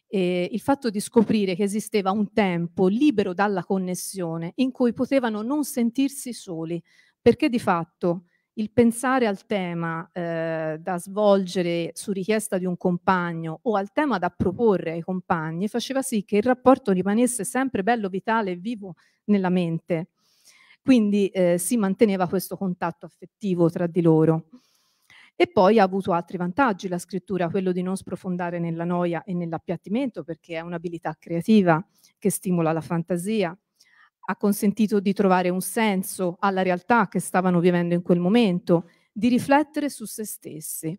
[SPEAKER 3] eh, il fatto di scoprire che esisteva un tempo libero dalla connessione in cui potevano non sentirsi soli, perché di fatto il pensare al tema eh, da svolgere su richiesta di un compagno o al tema da proporre ai compagni faceva sì che il rapporto rimanesse sempre bello, vitale e vivo nella mente. Quindi eh, si manteneva questo contatto affettivo tra di loro. E poi ha avuto altri vantaggi la scrittura, quello di non sprofondare nella noia e nell'appiattimento, perché è un'abilità creativa che stimola la fantasia ha consentito di trovare un senso alla realtà che stavano vivendo in quel momento, di riflettere su se stessi,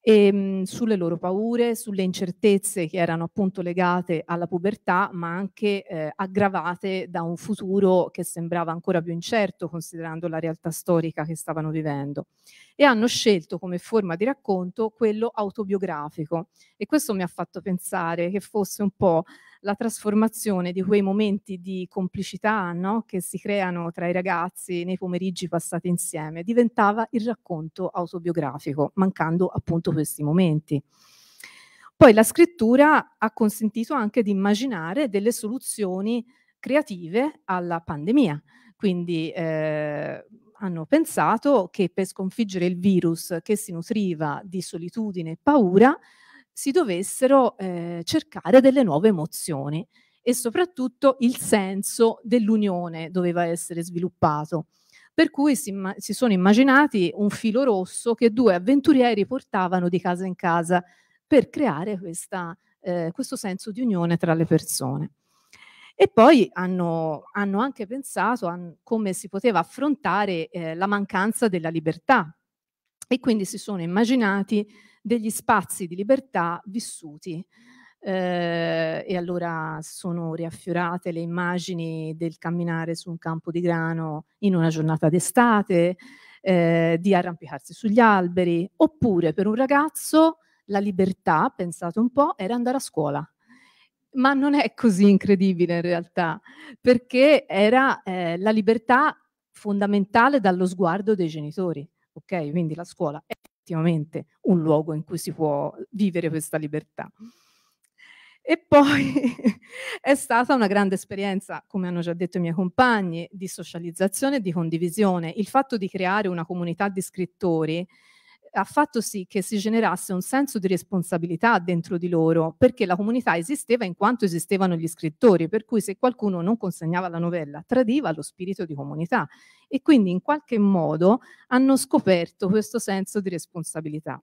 [SPEAKER 3] e, ehm, mh, sulle loro paure, sulle incertezze che erano appunto legate alla pubertà, ma anche eh, aggravate da un futuro che sembrava ancora più incerto considerando la realtà storica che stavano vivendo e hanno scelto come forma di racconto quello autobiografico. E questo mi ha fatto pensare che fosse un po' la trasformazione di quei momenti di complicità no? che si creano tra i ragazzi nei pomeriggi passati insieme, diventava il racconto autobiografico, mancando appunto questi momenti. Poi la scrittura ha consentito anche di immaginare delle soluzioni creative alla pandemia, quindi eh, hanno pensato che per sconfiggere il virus che si nutriva di solitudine e paura si dovessero eh, cercare delle nuove emozioni e soprattutto il senso dell'unione doveva essere sviluppato. Per cui si, si sono immaginati un filo rosso che due avventurieri portavano di casa in casa per creare questa, eh, questo senso di unione tra le persone. E poi hanno, hanno anche pensato a come si poteva affrontare eh, la mancanza della libertà e quindi si sono immaginati degli spazi di libertà vissuti. Eh, e allora sono riaffiorate le immagini del camminare su un campo di grano in una giornata d'estate, eh, di arrampicarsi sugli alberi, oppure per un ragazzo la libertà, pensate un po', era andare a scuola ma non è così incredibile in realtà, perché era eh, la libertà fondamentale dallo sguardo dei genitori, ok? Quindi la scuola è effettivamente un luogo in cui si può vivere questa libertà. E poi è stata una grande esperienza, come hanno già detto i miei compagni, di socializzazione e di condivisione. Il fatto di creare una comunità di scrittori ha fatto sì che si generasse un senso di responsabilità dentro di loro, perché la comunità esisteva in quanto esistevano gli scrittori, per cui se qualcuno non consegnava la novella tradiva lo spirito di comunità e quindi in qualche modo hanno scoperto questo senso di responsabilità.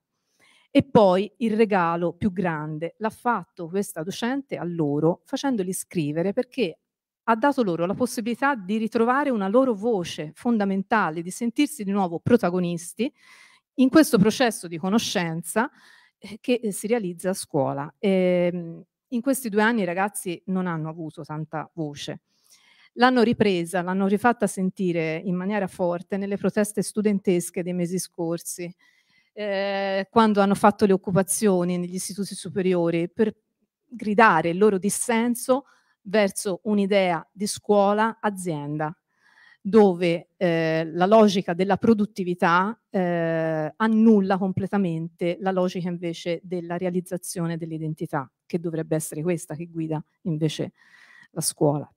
[SPEAKER 3] E poi il regalo più grande l'ha fatto questa docente a loro facendoli scrivere perché ha dato loro la possibilità di ritrovare una loro voce fondamentale, di sentirsi di nuovo protagonisti in questo processo di conoscenza eh, che eh, si realizza a scuola. E, ehm, in questi due anni i ragazzi non hanno avuto tanta voce. L'hanno ripresa, l'hanno rifatta sentire in maniera forte nelle proteste studentesche dei mesi scorsi, eh, quando hanno fatto le occupazioni negli istituti superiori per gridare il loro dissenso verso un'idea di scuola-azienda dove eh, la logica della produttività eh, annulla completamente la logica invece della realizzazione dell'identità, che dovrebbe essere questa che guida invece la scuola.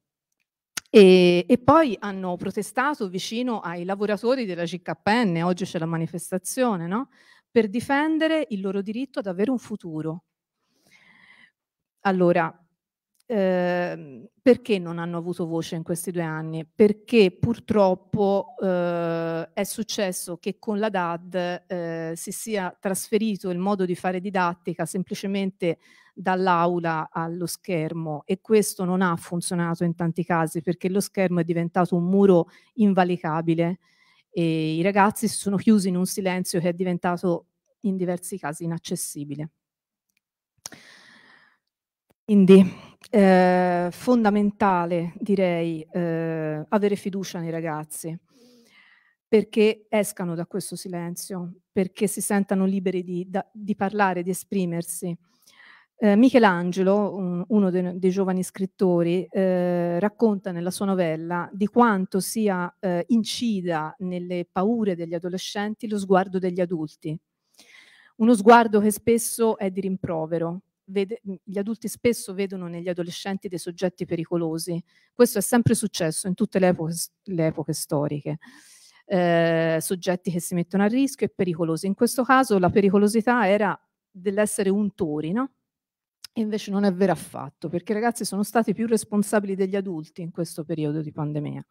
[SPEAKER 3] E, e, poi hanno protestato vicino ai lavoratori della CKN, oggi c'è la manifestazione, no? per difendere il loro diritto ad avere un futuro. Allora, Ehm, perché non hanno avuto voce in questi due anni? Perché purtroppo eh, è successo che con la DAD eh, si sia trasferito il modo di fare didattica semplicemente dall'aula allo schermo e questo non ha funzionato in tanti casi perché lo schermo è diventato un muro invalicabile e i ragazzi si sono chiusi in un silenzio che è diventato in diversi casi inaccessibile. Quindi eh, fondamentale, direi, eh, avere fiducia nei ragazzi perché escano da questo silenzio, perché si sentano liberi di, da, di parlare, di esprimersi. Eh, Michelangelo, un, uno de, dei giovani scrittori, eh, racconta nella sua novella di quanto sia eh, incida nelle paure degli adolescenti lo sguardo degli adulti, uno sguardo che spesso è di rimprovero, vede, mhmm, gli adulti spesso vedono negli adolescenti dei soggetti pericolosi. Questo è sempre successo in tutte le epoche, le epoche storiche. Eh, soggetti che si mettono a rischio e pericolosi. In questo caso la pericolosità era dell'essere untori, no? E invece non è vero affatto, perché i ragazzi sono stati più responsabili degli adulti in questo periodo di pandemia.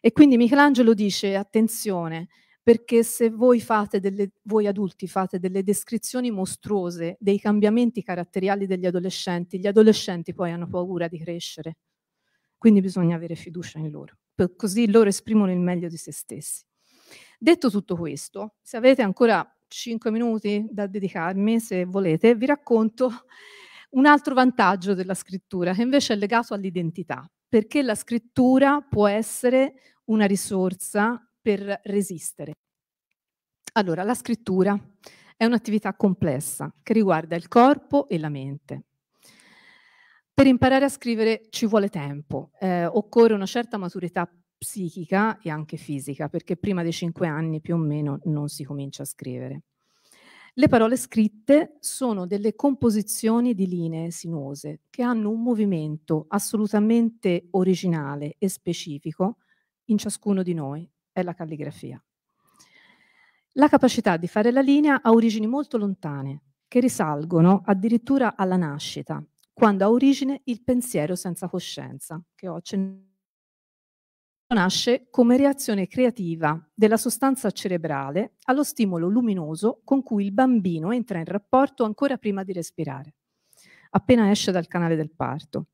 [SPEAKER 3] E quindi Michelangelo dice, attenzione, perché se voi, fate delle, voi adulti fate delle descrizioni mostruose dei cambiamenti caratteriali degli adolescenti, gli adolescenti poi hanno paura di crescere. Quindi bisogna avere fiducia in loro, così loro esprimono il meglio di se stessi. Detto tutto questo, se avete ancora 5 minuti da dedicarmi, se volete, vi racconto un altro vantaggio della scrittura, che invece è legato all'identità, perché la scrittura può essere una risorsa per resistere. Allora, la scrittura è un'attività complessa che riguarda il corpo e la mente. Per imparare a scrivere ci vuole tempo, eh, occorre una certa maturità psichica e anche fisica, perché prima dei cinque anni più o meno non si comincia a scrivere. Le parole scritte sono delle composizioni di linee sinuose che hanno un movimento assolutamente originale e specifico in ciascuno di noi, è la calligrafia. La capacità di fare la linea ha origini molto lontane, che risalgono addirittura alla nascita, quando ha origine il pensiero senza coscienza, che ho accennato nasce come reazione creativa della sostanza cerebrale allo stimolo luminoso con cui il bambino entra in rapporto ancora prima di respirare, appena esce dal canale del parto.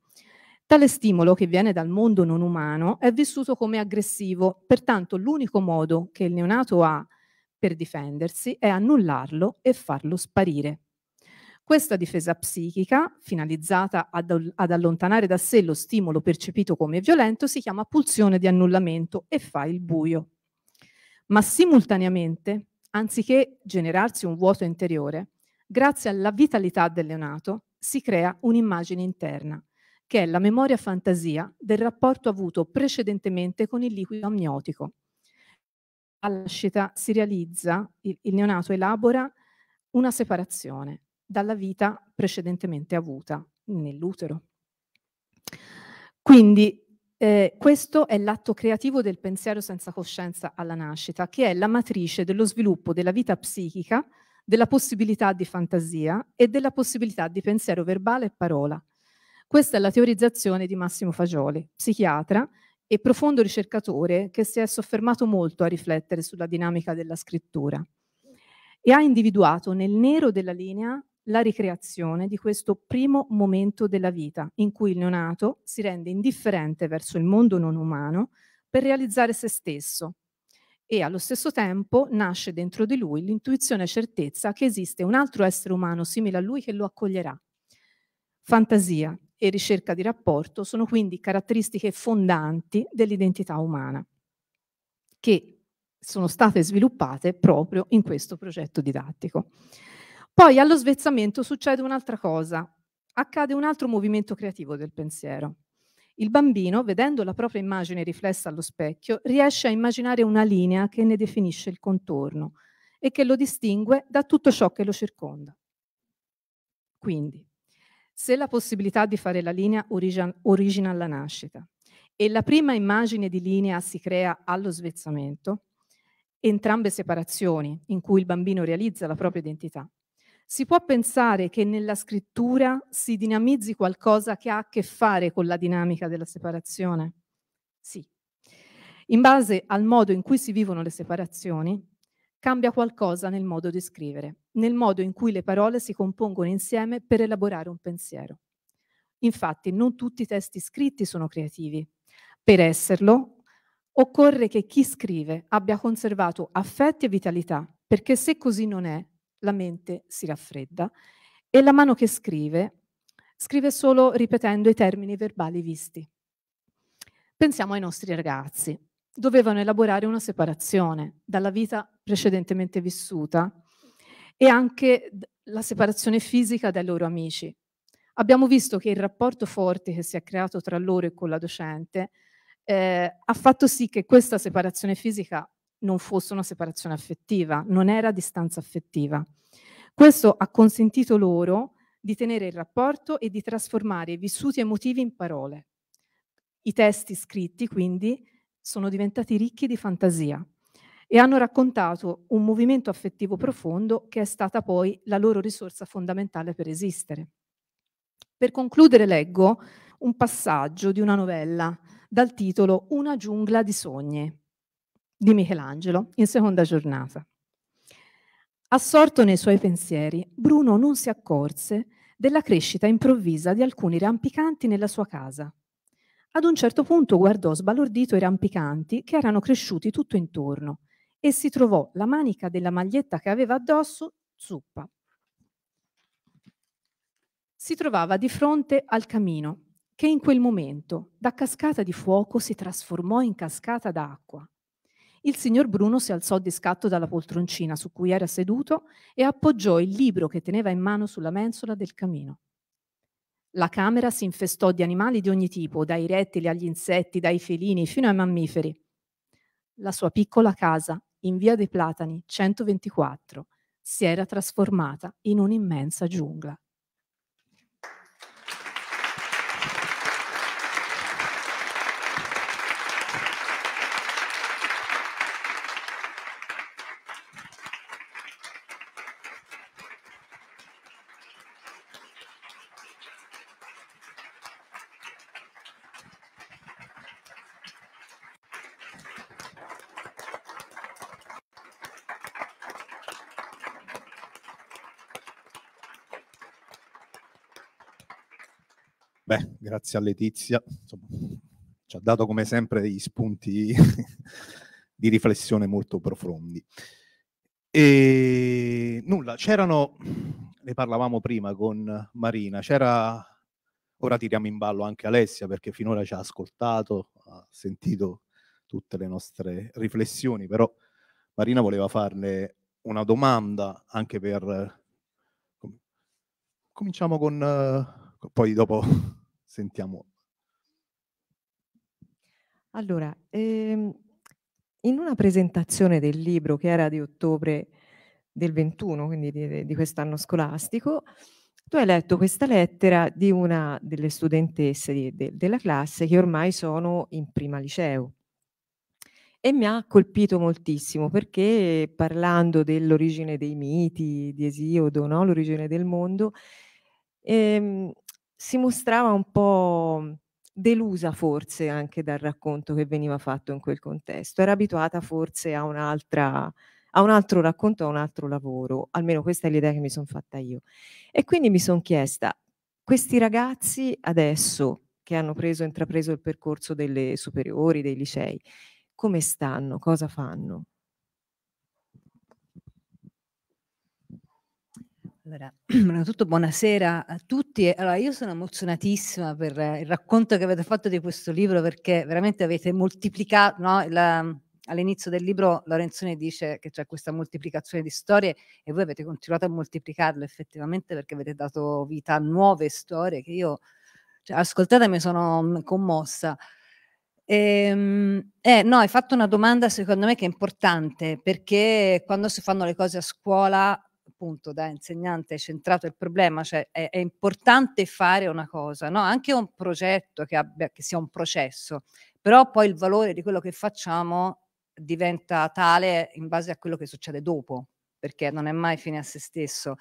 [SPEAKER 3] Tale stimolo, che viene dal mondo non umano, è vissuto come aggressivo, pertanto l'unico modo che il neonato ha per difendersi è annullarlo e farlo sparire. Questa difesa psichica, finalizzata ad, ad, allontanare da sé lo stimolo percepito come violento, si chiama pulsione di annullamento e fa il buio. Ma simultaneamente, anziché generarsi un vuoto interiore, grazie alla vitalità del neonato si crea un'immagine interna, che è la memoria fantasia del rapporto avuto precedentemente con il liquido amniotico. Alla nascita si realizza, il, neonato elabora una separazione dalla vita precedentemente avuta nell'utero. Quindi eh, questo è l'atto creativo del pensiero senza coscienza alla nascita, che è la matrice dello sviluppo della vita psichica, della possibilità di fantasia e della possibilità di pensiero verbale e parola, questa è la teorizzazione di Massimo Fagioli, psichiatra e profondo ricercatore che si è soffermato molto a riflettere sulla dinamica della scrittura e ha individuato nel nero della linea la ricreazione di questo primo momento della vita in cui il neonato si rende indifferente verso il mondo non umano per realizzare se stesso e allo stesso tempo nasce dentro di lui l'intuizione e certezza che esiste un altro essere umano simile a lui che lo accoglierà. Fantasia, e ricerca di rapporto sono quindi caratteristiche fondanti dell'identità umana che sono state sviluppate proprio in questo progetto didattico. Poi allo svezzamento succede un'altra cosa, accade un altro movimento creativo del pensiero. Il bambino, vedendo la propria immagine riflessa allo specchio, riesce a immaginare una linea che ne definisce il contorno e che lo distingue da tutto ciò che lo circonda. Quindi, se la possibilità di fare la linea origina, alla nascita e la prima immagine di linea si crea allo svezzamento, entrambe separazioni in cui il bambino realizza la propria identità, si può pensare che nella scrittura si dinamizzi qualcosa che ha a che fare con la dinamica della separazione? Sì. In base al modo in cui si vivono le separazioni, cambia qualcosa nel modo di scrivere, nel modo in cui le parole si compongono insieme per elaborare un pensiero. Infatti, non tutti i testi scritti sono creativi. Per esserlo, occorre che chi scrive abbia conservato affetti e vitalità, perché se così non è, la mente si raffredda e la mano che scrive scrive solo ripetendo i termini verbali visti. Pensiamo ai nostri ragazzi dovevano elaborare una separazione dalla vita precedentemente vissuta e anche la separazione fisica dai loro amici. Abbiamo visto che il rapporto forte che si è creato tra loro e con la docente eh, ha fatto sì che questa separazione fisica non fosse una separazione affettiva, non era distanza affettiva. Questo ha consentito loro di tenere il rapporto e di trasformare i vissuti emotivi in parole. I testi scritti, quindi, sono diventati ricchi di fantasia e hanno raccontato un movimento affettivo profondo che è stata poi la loro risorsa fondamentale per esistere. Per concludere leggo un passaggio di una novella dal titolo Una giungla di sogni di Michelangelo in seconda giornata. Assorto nei suoi pensieri, Bruno non si accorse della crescita improvvisa di alcuni rampicanti nella sua casa, ad un certo punto guardò sbalordito i rampicanti che erano cresciuti tutto intorno e si trovò la manica della maglietta che aveva addosso zuppa. Si trovava di fronte al camino che in quel momento da cascata di fuoco si trasformò in cascata d'acqua. Il signor Bruno si alzò di scatto dalla poltroncina su cui era seduto e appoggiò il libro che teneva in mano sulla mensola del camino. La camera si infestò di animali di ogni tipo, dai rettili agli insetti, dai felini fino ai mammiferi. La sua piccola casa, in via dei Platani 124, si era trasformata in un'immensa giungla.
[SPEAKER 1] grazie a Letizia, insomma, ci ha dato come sempre degli spunti di riflessione molto profondi. E nulla, c'erano, ne parlavamo prima con Marina, c'era, ora tiriamo in ballo anche Alessia perché finora ci ha ascoltato, ha sentito tutte le nostre riflessioni, però Marina voleva farle una domanda anche per... Cominciamo con... Eh, poi dopo sentiamo. Allora, ehm,
[SPEAKER 2] in una presentazione del libro che era di ottobre del 21, quindi di, di quest'anno scolastico, tu hai letto questa lettera di una delle studentesse di, de, della classe che ormai sono in prima liceo e mi ha colpito moltissimo perché parlando dell'origine dei miti di Esiodo, no? l'origine del mondo, ehm, si mostrava un po' delusa forse anche dal racconto che veniva fatto in quel contesto, era abituata forse a, a un altro racconto, a un altro lavoro, almeno questa è l'idea che mi sono fatta io. E quindi mi sono chiesta, questi ragazzi adesso che hanno preso, intrapreso il percorso delle superiori, dei licei, come stanno, cosa fanno?
[SPEAKER 4] Allora, innanzitutto buonasera a tutti. Allora, io sono emozionatissima per il racconto che avete fatto di questo libro perché veramente avete moltiplicato, no? La, all'inizio del libro Lorenzoni dice che c'è questa moltiplicazione di storie e voi avete continuato a moltiplicarlo effettivamente perché avete dato vita a nuove storie che io cioè, ascoltate mi sono mm, commossa. Ehm, eh, no, hai fatto una domanda secondo me che è importante perché quando si fanno le cose a scuola appunto da insegnante centrato il problema, cioè è, è importante fare una cosa, no? anche un progetto che, abbia, che sia un processo, però poi il valore di quello che facciamo diventa tale in base a quello che succede dopo, perché non è mai fine a se stesso.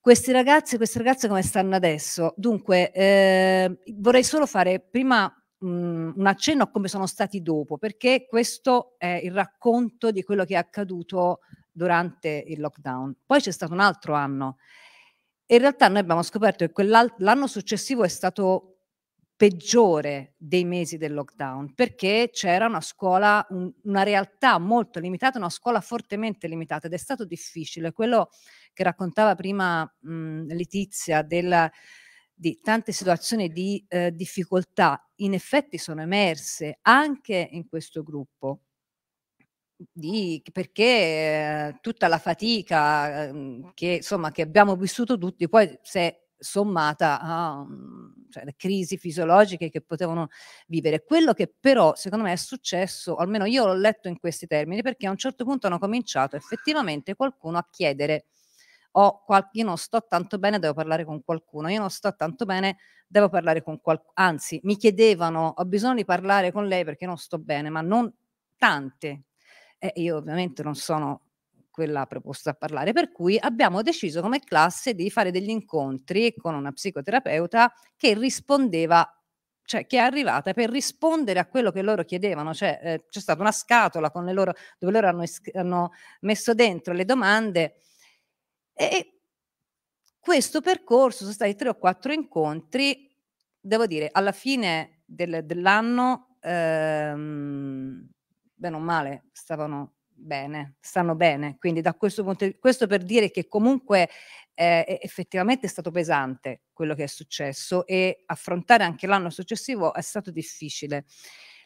[SPEAKER 4] Questi ragazzi, queste ragazze come stanno adesso? Dunque, eh, vorrei solo fare prima mh, mhmm, un accenno a come sono stati dopo, perché questo è il racconto di quello che è accaduto durante il lockdown. Poi c'è stato un altro anno e in realtà noi abbiamo scoperto che l'anno successivo è stato peggiore dei mesi del lockdown perché c'era una scuola, un, una realtà molto limitata, una scuola fortemente limitata ed è stato difficile. Quello che raccontava prima mh, Letizia del, di tante situazioni di eh, difficoltà in effetti sono emerse anche in questo gruppo di, perché eh, tutta la fatica ehm, che, insomma, che abbiamo vissuto tutti poi si è sommata a mm, cioè, le crisi fisiologiche che potevano vivere. Quello che però secondo me è successo, almeno io l'ho letto in questi termini, perché a un certo punto hanno cominciato effettivamente qualcuno a chiedere o oh, qual- io non sto tanto bene, devo parlare con qualcuno, io non sto tanto bene, devo parlare con qualcuno, anzi mi chiedevano ho bisogno di parlare con lei perché non sto bene, ma non tante e io ovviamente non sono quella proposta a parlare, per cui abbiamo deciso come classe di fare degli incontri con una psicoterapeuta che rispondeva cioè che è arrivata per rispondere a quello che loro chiedevano, cioè eh, c'è stata una scatola con le loro, dove loro hanno, hanno messo dentro le domande e questo percorso sono stati tre o quattro incontri, devo dire, alla fine del, dell'anno ehm, bene o male, stavano bene, stanno bene. Quindi da questo punto di questo per dire che comunque eh, effettivamente è stato pesante quello che è successo e affrontare anche l'anno successivo è stato difficile.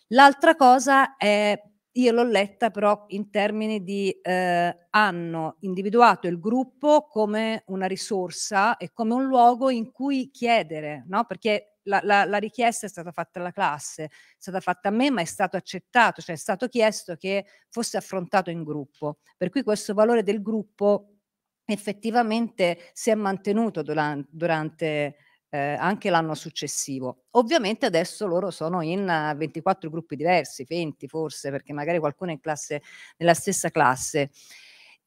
[SPEAKER 4] L'altra cosa è io l'ho letta però in termini di eh, hanno individuato il gruppo come una risorsa e come un luogo in cui chiedere, no? Perché la, la, la, richiesta è stata fatta alla classe, è stata fatta a me, ma è stato accettato, cioè è stato chiesto che fosse affrontato in gruppo. Per cui questo valore del gruppo effettivamente si è mantenuto durante, durante eh, anche l'anno successivo. Ovviamente adesso loro sono in 24 gruppi diversi, 20 forse, perché magari qualcuno è in classe, nella stessa classe.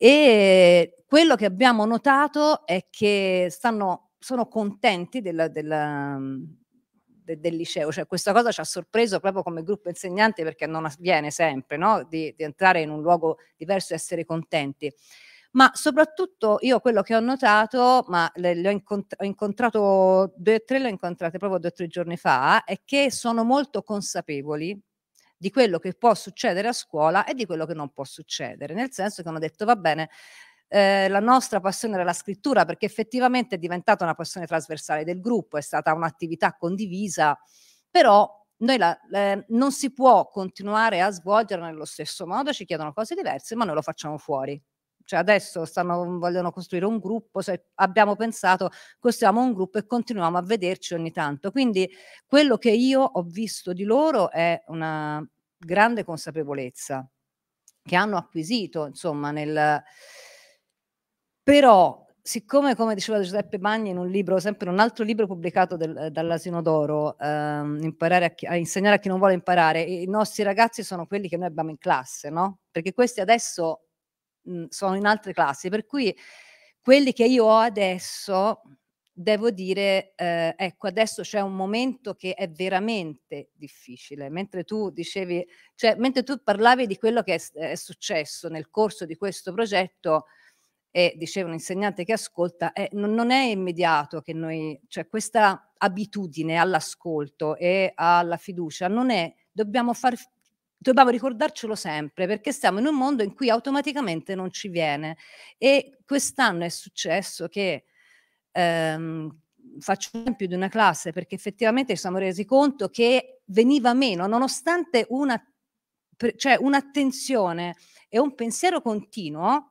[SPEAKER 4] E quello che abbiamo notato è che stanno sono contenti della, della, de, del liceo. Cioè, questa cosa ci ha sorpreso proprio come gruppo insegnante perché non avviene sempre no? di, di entrare in un luogo diverso e essere contenti ma soprattutto io quello che ho notato, ma le, le ho, incont- ho, incontrato due o tre, le ho incontrate proprio due o tre giorni fa, è che sono molto consapevoli di quello che può succedere a scuola e di quello che non può succedere, nel senso che hanno detto va bene, eh, la nostra passione era la scrittura perché effettivamente è diventata una passione trasversale del gruppo, è stata un'attività condivisa, però la, eh, non si può continuare a svolgerla nello stesso modo, ci chiedono cose diverse, ma noi lo facciamo fuori. Cioè adesso stanno, vogliono costruire un gruppo, se abbiamo pensato costruiamo un gruppo e continuiamo a vederci ogni tanto. Quindi quello che io ho visto di loro è una grande consapevolezza che hanno acquisito, insomma, nel, però, siccome, come diceva Giuseppe Magni in un libro, sempre un altro libro pubblicato del, eh, dall'Asino d'Oro, ehm, imparare a, chi, a, insegnare a chi non vuole imparare, i nostri ragazzi sono quelli che noi abbiamo in classe, no? Perché questi adesso mh, sono in altre classi, per cui quelli che io ho adesso, devo dire, eh, ecco, adesso c'è un momento che è veramente difficile. Mentre tu dicevi, cioè, mentre tu parlavi di quello che è, è successo nel corso di questo progetto, e diceva un insegnante che ascolta, eh, non, non, è immediato che noi, cioè questa abitudine all'ascolto e alla fiducia non è, dobbiamo, far, dobbiamo ricordarcelo sempre perché stiamo in un mondo in cui automaticamente non ci viene e quest'anno è successo che ehm, faccio un esempio di una classe perché effettivamente ci siamo resi conto che veniva meno nonostante una, cioè un'attenzione e un pensiero continuo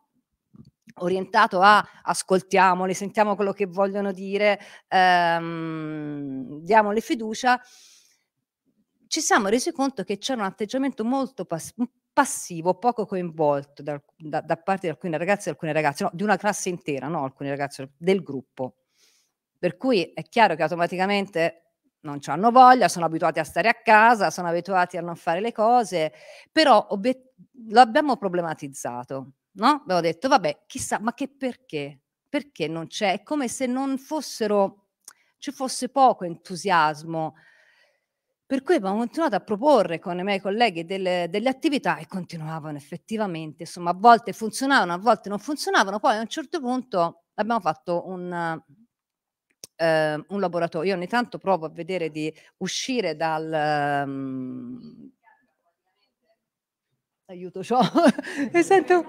[SPEAKER 4] orientato a ascoltiamoli, sentiamo quello che vogliono dire, ehm, diamole fiducia, ci siamo resi conto che c'era un atteggiamento molto pass- passivo, poco coinvolto da, da, da, parte di alcune ragazze e alcune ragazze, no, di una classe intera, no, alcune ragazze del gruppo. Per cui è chiaro che automaticamente non ci hanno voglia, sono abituati a stare a casa, sono abituati a non fare le cose, però obiet- abbiamo problematizzato no? Abbiamo detto, vabbè, chissà, ma che perché? Perché non c'è? È come se non fossero, ci fosse poco entusiasmo. Per cui abbiamo continuato a proporre con i miei colleghi delle, delle, attività e continuavano effettivamente, insomma, a volte funzionavano, a volte non funzionavano, poi a un certo punto abbiamo fatto un, eh, un laboratorio. Io ogni tanto provo a vedere di uscire dal, um, aiuto ciò, mi, sento,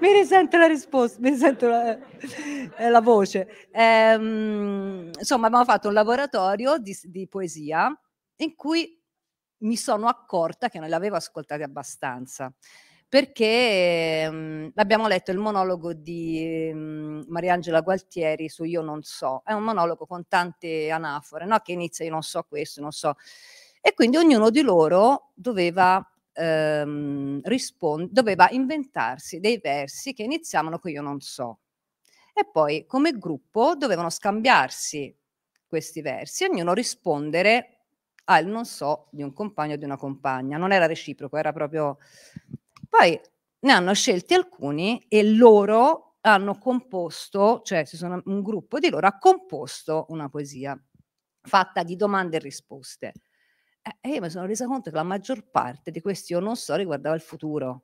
[SPEAKER 4] mi risento la risposta, mi sento la, eh, la voce. Ehm, insomma, abbiamo fatto un laboratorio di, di poesia in cui mi sono accorta che non l'avevo ascoltata abbastanza perché mh, ehm, abbiamo letto il monologo di mh, ehm, Mariangela Gualtieri su Io non so, è un monologo con tante anafore, no? che inizia Io non so questo, non so. E quindi ognuno di loro doveva ehm, rispondere, doveva inventarsi dei versi che iniziavano con io non so. E poi come gruppo dovevano scambiarsi questi versi, ognuno rispondere al non so di un compagno o di una compagna. Non era reciproco, era proprio... Poi ne hanno scelti alcuni e loro hanno composto, cioè sono, un gruppo di loro ha composto una poesia fatta di domande e risposte. E eh, eh, io mi sono resa conto che la maggior parte di questi io non so riguardava il futuro.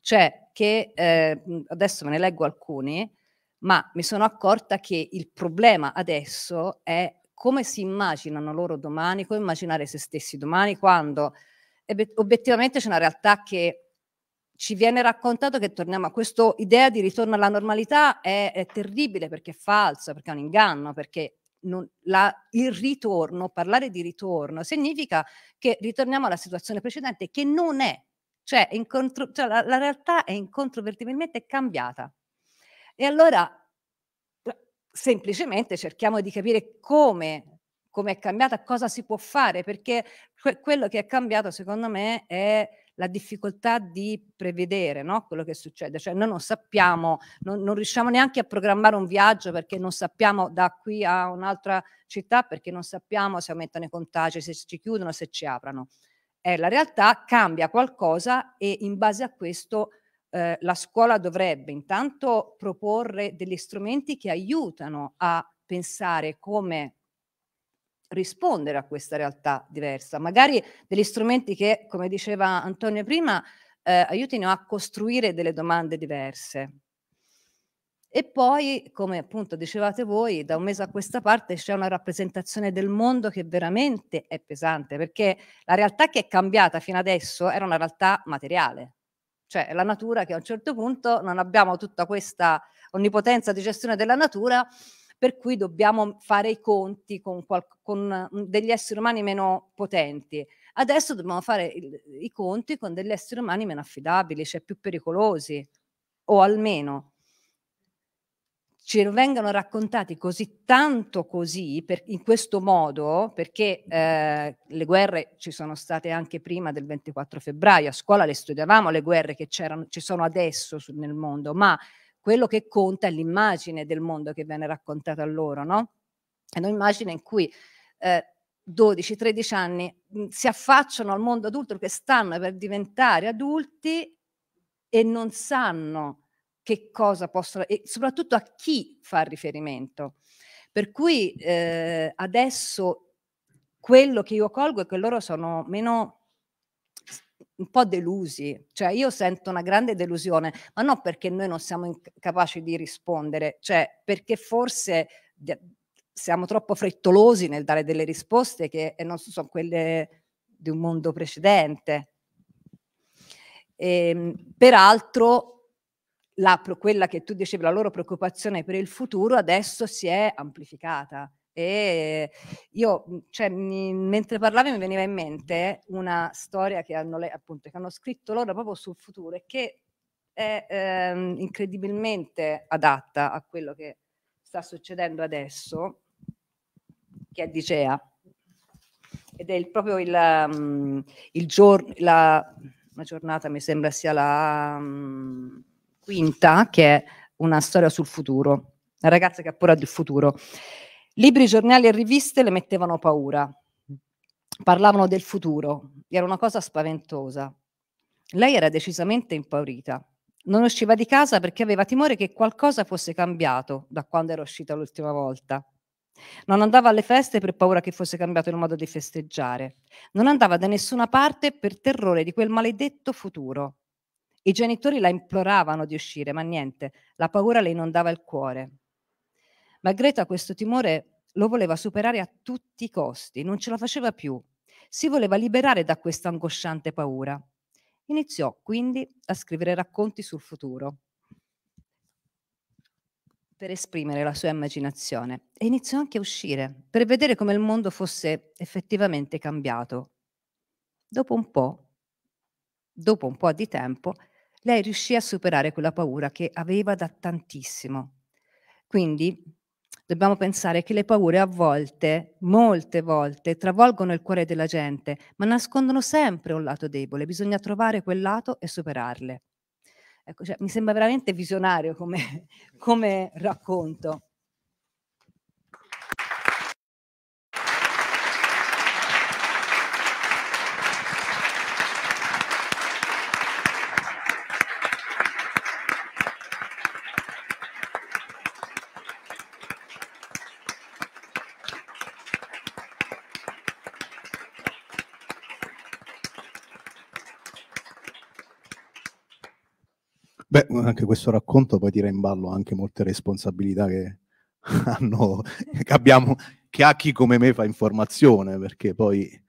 [SPEAKER 4] Cioè che eh, mhmm, adesso me ne leggo alcuni, ma mi sono accorta che il problema adesso è come si immaginano loro domani, come immaginare se stessi domani, quando obiettivamente c'è una realtà che ci viene raccontato che torniamo a questa idea di ritorno alla normalità è, è terribile perché è falsa, perché è un inganno, perché non, la, il ritorno, parlare di ritorno, significa che ritorniamo alla situazione precedente che non è, cioè, incontro, cioè la, la realtà è incontrovertibilmente cambiata. E allora semplicemente cerchiamo di capire come, come è cambiata, cosa si può fare, perché que- quello che è cambiato secondo me è la difficoltà di prevedere no? quello che succede, cioè noi non sappiamo, non, non riusciamo neanche a programmare un viaggio perché non sappiamo da qui a un'altra città perché non sappiamo se aumentano i contagi, se ci chiudono, se ci aprono. Eh, la realtà cambia qualcosa e in base a questo eh, la scuola dovrebbe intanto proporre degli strumenti che aiutano a pensare come rispondere a questa realtà diversa, magari degli strumenti che, come diceva Antonio prima, eh, aiutino a costruire delle domande diverse. E poi, come appunto dicevate voi, da un mese a questa parte c'è una rappresentazione del mondo che veramente è pesante, perché la realtà che è cambiata fino adesso era una realtà materiale, cioè la natura che a un certo punto non abbiamo tutta questa onnipotenza di gestione della natura, per cui dobbiamo mhmm, fare i conti con, con mhmm, degli esseri umani meno potenti. Adesso dobbiamo fare il, i conti con degli esseri umani meno affidabili, cioè più pericolosi, o almeno ci vengano raccontati così tanto così, per, in questo modo, perché eh, le guerre ci sono state anche prima del 24 febbraio, a scuola le studiavamo le guerre che ci sono adesso nel mondo, ma quello che conta è l'immagine del mondo che viene raccontata a loro, no? È un'immagine in cui eh, 12-13 anni mm, si affacciano al mondo adulto che stanno per diventare adulti e non sanno che cosa possono e soprattutto a chi fa riferimento. Per cui eh, adesso quello che io colgo è che loro sono meno un po' delusi, cioè io sento una grande delusione, ma non perché noi non siamo capaci di rispondere, cioè perché forse siamo troppo frettolosi nel dare delle risposte che non sono quelle di un mondo precedente. E, ehm, peraltro, la, quella che tu dicevi, la loro preoccupazione per il futuro adesso si è amplificata e io, mhmm, cioè, mi, mentre parlavi, mi veniva in mente una storia che hanno, appunto, che hanno scritto loro proprio sul futuro e che è ehm, incredibilmente adatta a quello che sta succedendo adesso, che è Dicea. Ed è il, proprio il, um, il giorno, la, la, giornata mi sembra sia la um, quinta, che è una storia sul futuro, una ragazza che ha paura del futuro. Libri, giornali e riviste le mettevano paura, parlavano del futuro, era una cosa spaventosa. Lei era decisamente impaurita. Non usciva di casa perché aveva timore che qualcosa fosse cambiato da quando era uscita l'ultima volta. Non andava alle feste per paura che fosse cambiato il modo di festeggiare. Non andava da nessuna parte per terrore di quel maledetto futuro. I genitori la imploravano di uscire, ma niente, la paura le inondava il cuore. Ma Greta questo timore lo voleva superare a tutti i costi, non ce la faceva più, si voleva liberare da questa angosciante paura. Iniziò quindi a scrivere racconti sul futuro per esprimere la sua immaginazione e iniziò anche a uscire per vedere come il mondo fosse effettivamente cambiato. Dopo un po', dopo un po' di tempo, lei riuscì a superare quella paura che aveva da tantissimo. Quindi dobbiamo pensare che le paure a volte, molte volte, travolgono il cuore della gente, ma nascondono sempre un lato debole. Bisogna trovare quel lato e superarle. Ecco, cioè, mi sembra veramente visionario come, come racconto.
[SPEAKER 1] anche questo racconto poi tira in ballo anche molte responsabilità che, hanno, che, abbiamo, che ha chi come me fa informazione, perché poi eh,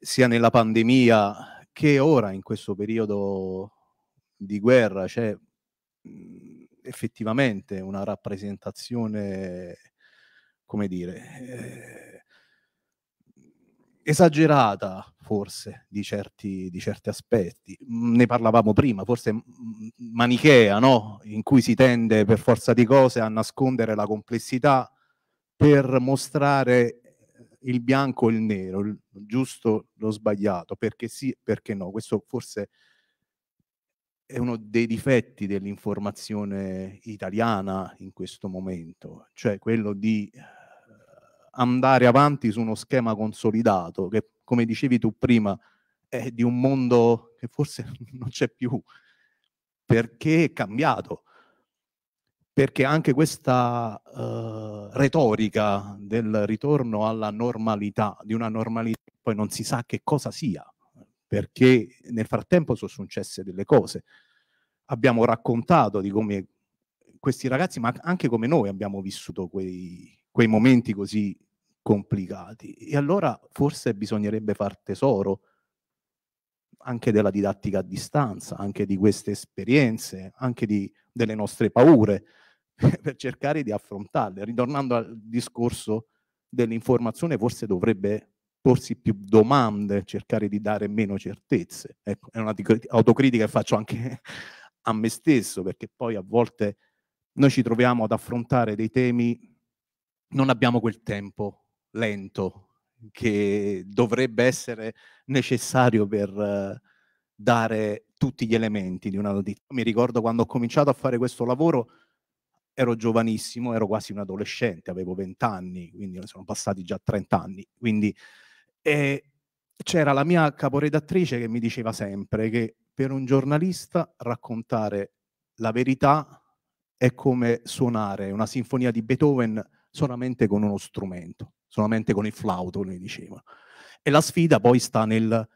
[SPEAKER 1] sia nella pandemia che ora in questo periodo di guerra c'è mhmm, effettivamente una rappresentazione, come dire, eh, esagerata forse di certi, di certi, aspetti. Mm, ne parlavamo prima, forse mm, manichea, no? in cui si tende per forza di cose a nascondere la complessità per mostrare il bianco e il nero, il giusto lo sbagliato, perché sì, perché no. Questo forse è uno dei difetti dell'informazione italiana in questo momento, cioè quello di andare avanti su uno schema consolidato che, come dicevi tu prima, è di un mondo che forse non c'è più, perché è cambiato, perché anche questa uh, retorica del ritorno alla normalità, di una normalità che poi non si sa che cosa sia, perché nel frattempo sono successe delle cose. Abbiamo raccontato di come questi ragazzi, ma anche come noi abbiamo vissuto quei, quei momenti così complicati. E allora forse bisognerebbe far tesoro anche della didattica a distanza, anche di queste esperienze, anche di, delle nostre paure, per cercare di affrontarle. Ritornando al discorso dell'informazione, forse dovrebbe porsi più domande, cercare di dare meno certezze. Ecco, è un'autocritica che faccio anche a me stesso, perché poi a volte noi ci troviamo ad affrontare dei temi, non abbiamo quel tempo lento che dovrebbe essere necessario per dare tutti gli elementi di una notizia. Mi ricordo quando ho cominciato a fare questo lavoro, ero giovanissimo, ero quasi un adolescente, avevo 20 anni, quindi sono passati già 30 anni. Quindi eh, c'era la mia caporedattrice che mi diceva sempre che per un giornalista raccontare la verità è come suonare una sinfonia di Beethoven solamente con uno strumento solamente con il flauto, come dicevano. E la sfida poi sta nel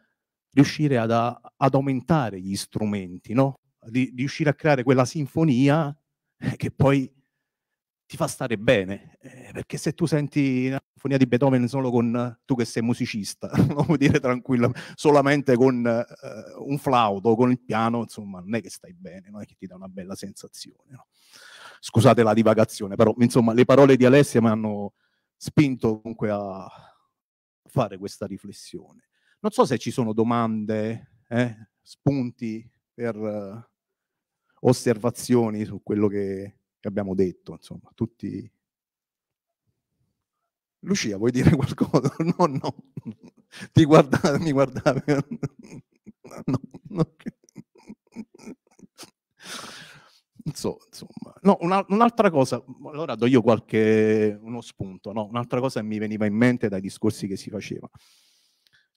[SPEAKER 1] riuscire ad, ad aumentare gli strumenti, no? Di, riuscire a creare quella sinfonia che poi ti fa stare bene, eh, perché se tu senti la sinfonia di Beethoven solo con tu che sei musicista, non vuol dire tranquillo, solamente con eh, un flauto, con il piano, insomma, non è che stai bene, non è che ti dà una bella sensazione. No? Scusate la divagazione, però insomma, le parole di Alessia mi hanno spinto comunque a fare questa riflessione. Non so se ci sono domande, eh, spunti per uh, osservazioni su quello che, che abbiamo detto, insomma, tutti Lucia, vuoi dire qualcosa? No, no, ti guardavi, mi guardavi. No, no insomma, no, una, un'altra cosa, allora do io qualche, uno spunto, no? un'altra cosa che mi veniva in mente dai discorsi che si faceva.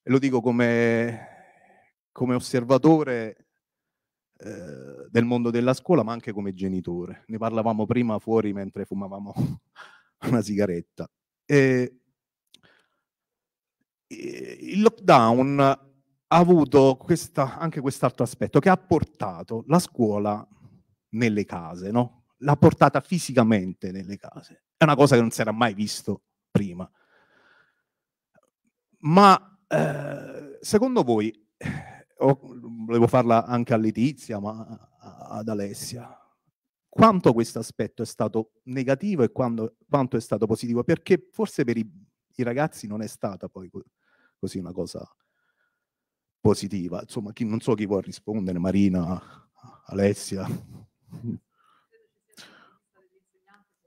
[SPEAKER 1] E lo dico come, come osservatore eh, del mondo della scuola, ma anche come genitore. Ne parlavamo prima fuori mentre fumavamo una sigaretta. E, il lockdown ha avuto questa, anche quest'altro aspetto che ha portato la scuola nelle case, no? L'ha portata fisicamente nelle case. È una cosa che non si era mai visto prima. Ma eh, secondo voi, oh, volevo farla anche a Letizia, ma ad Alessia, quanto questo aspetto è stato negativo e quando, quanto è stato positivo? Perché forse per i, i ragazzi non è stata poi così una cosa positiva. Insomma, chi, non so chi vuole rispondere, Marina, Alessia.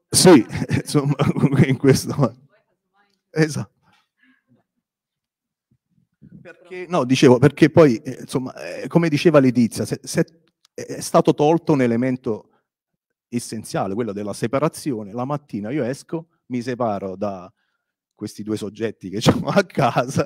[SPEAKER 1] Sì, insomma, in questo... Esatto. Perché, no, dicevo, perché poi, eh, insomma, eh, come diceva Letizia, se, se è stato tolto un elemento essenziale, quello della separazione. La mattina io esco, mi separo da questi due soggetti che sono a casa,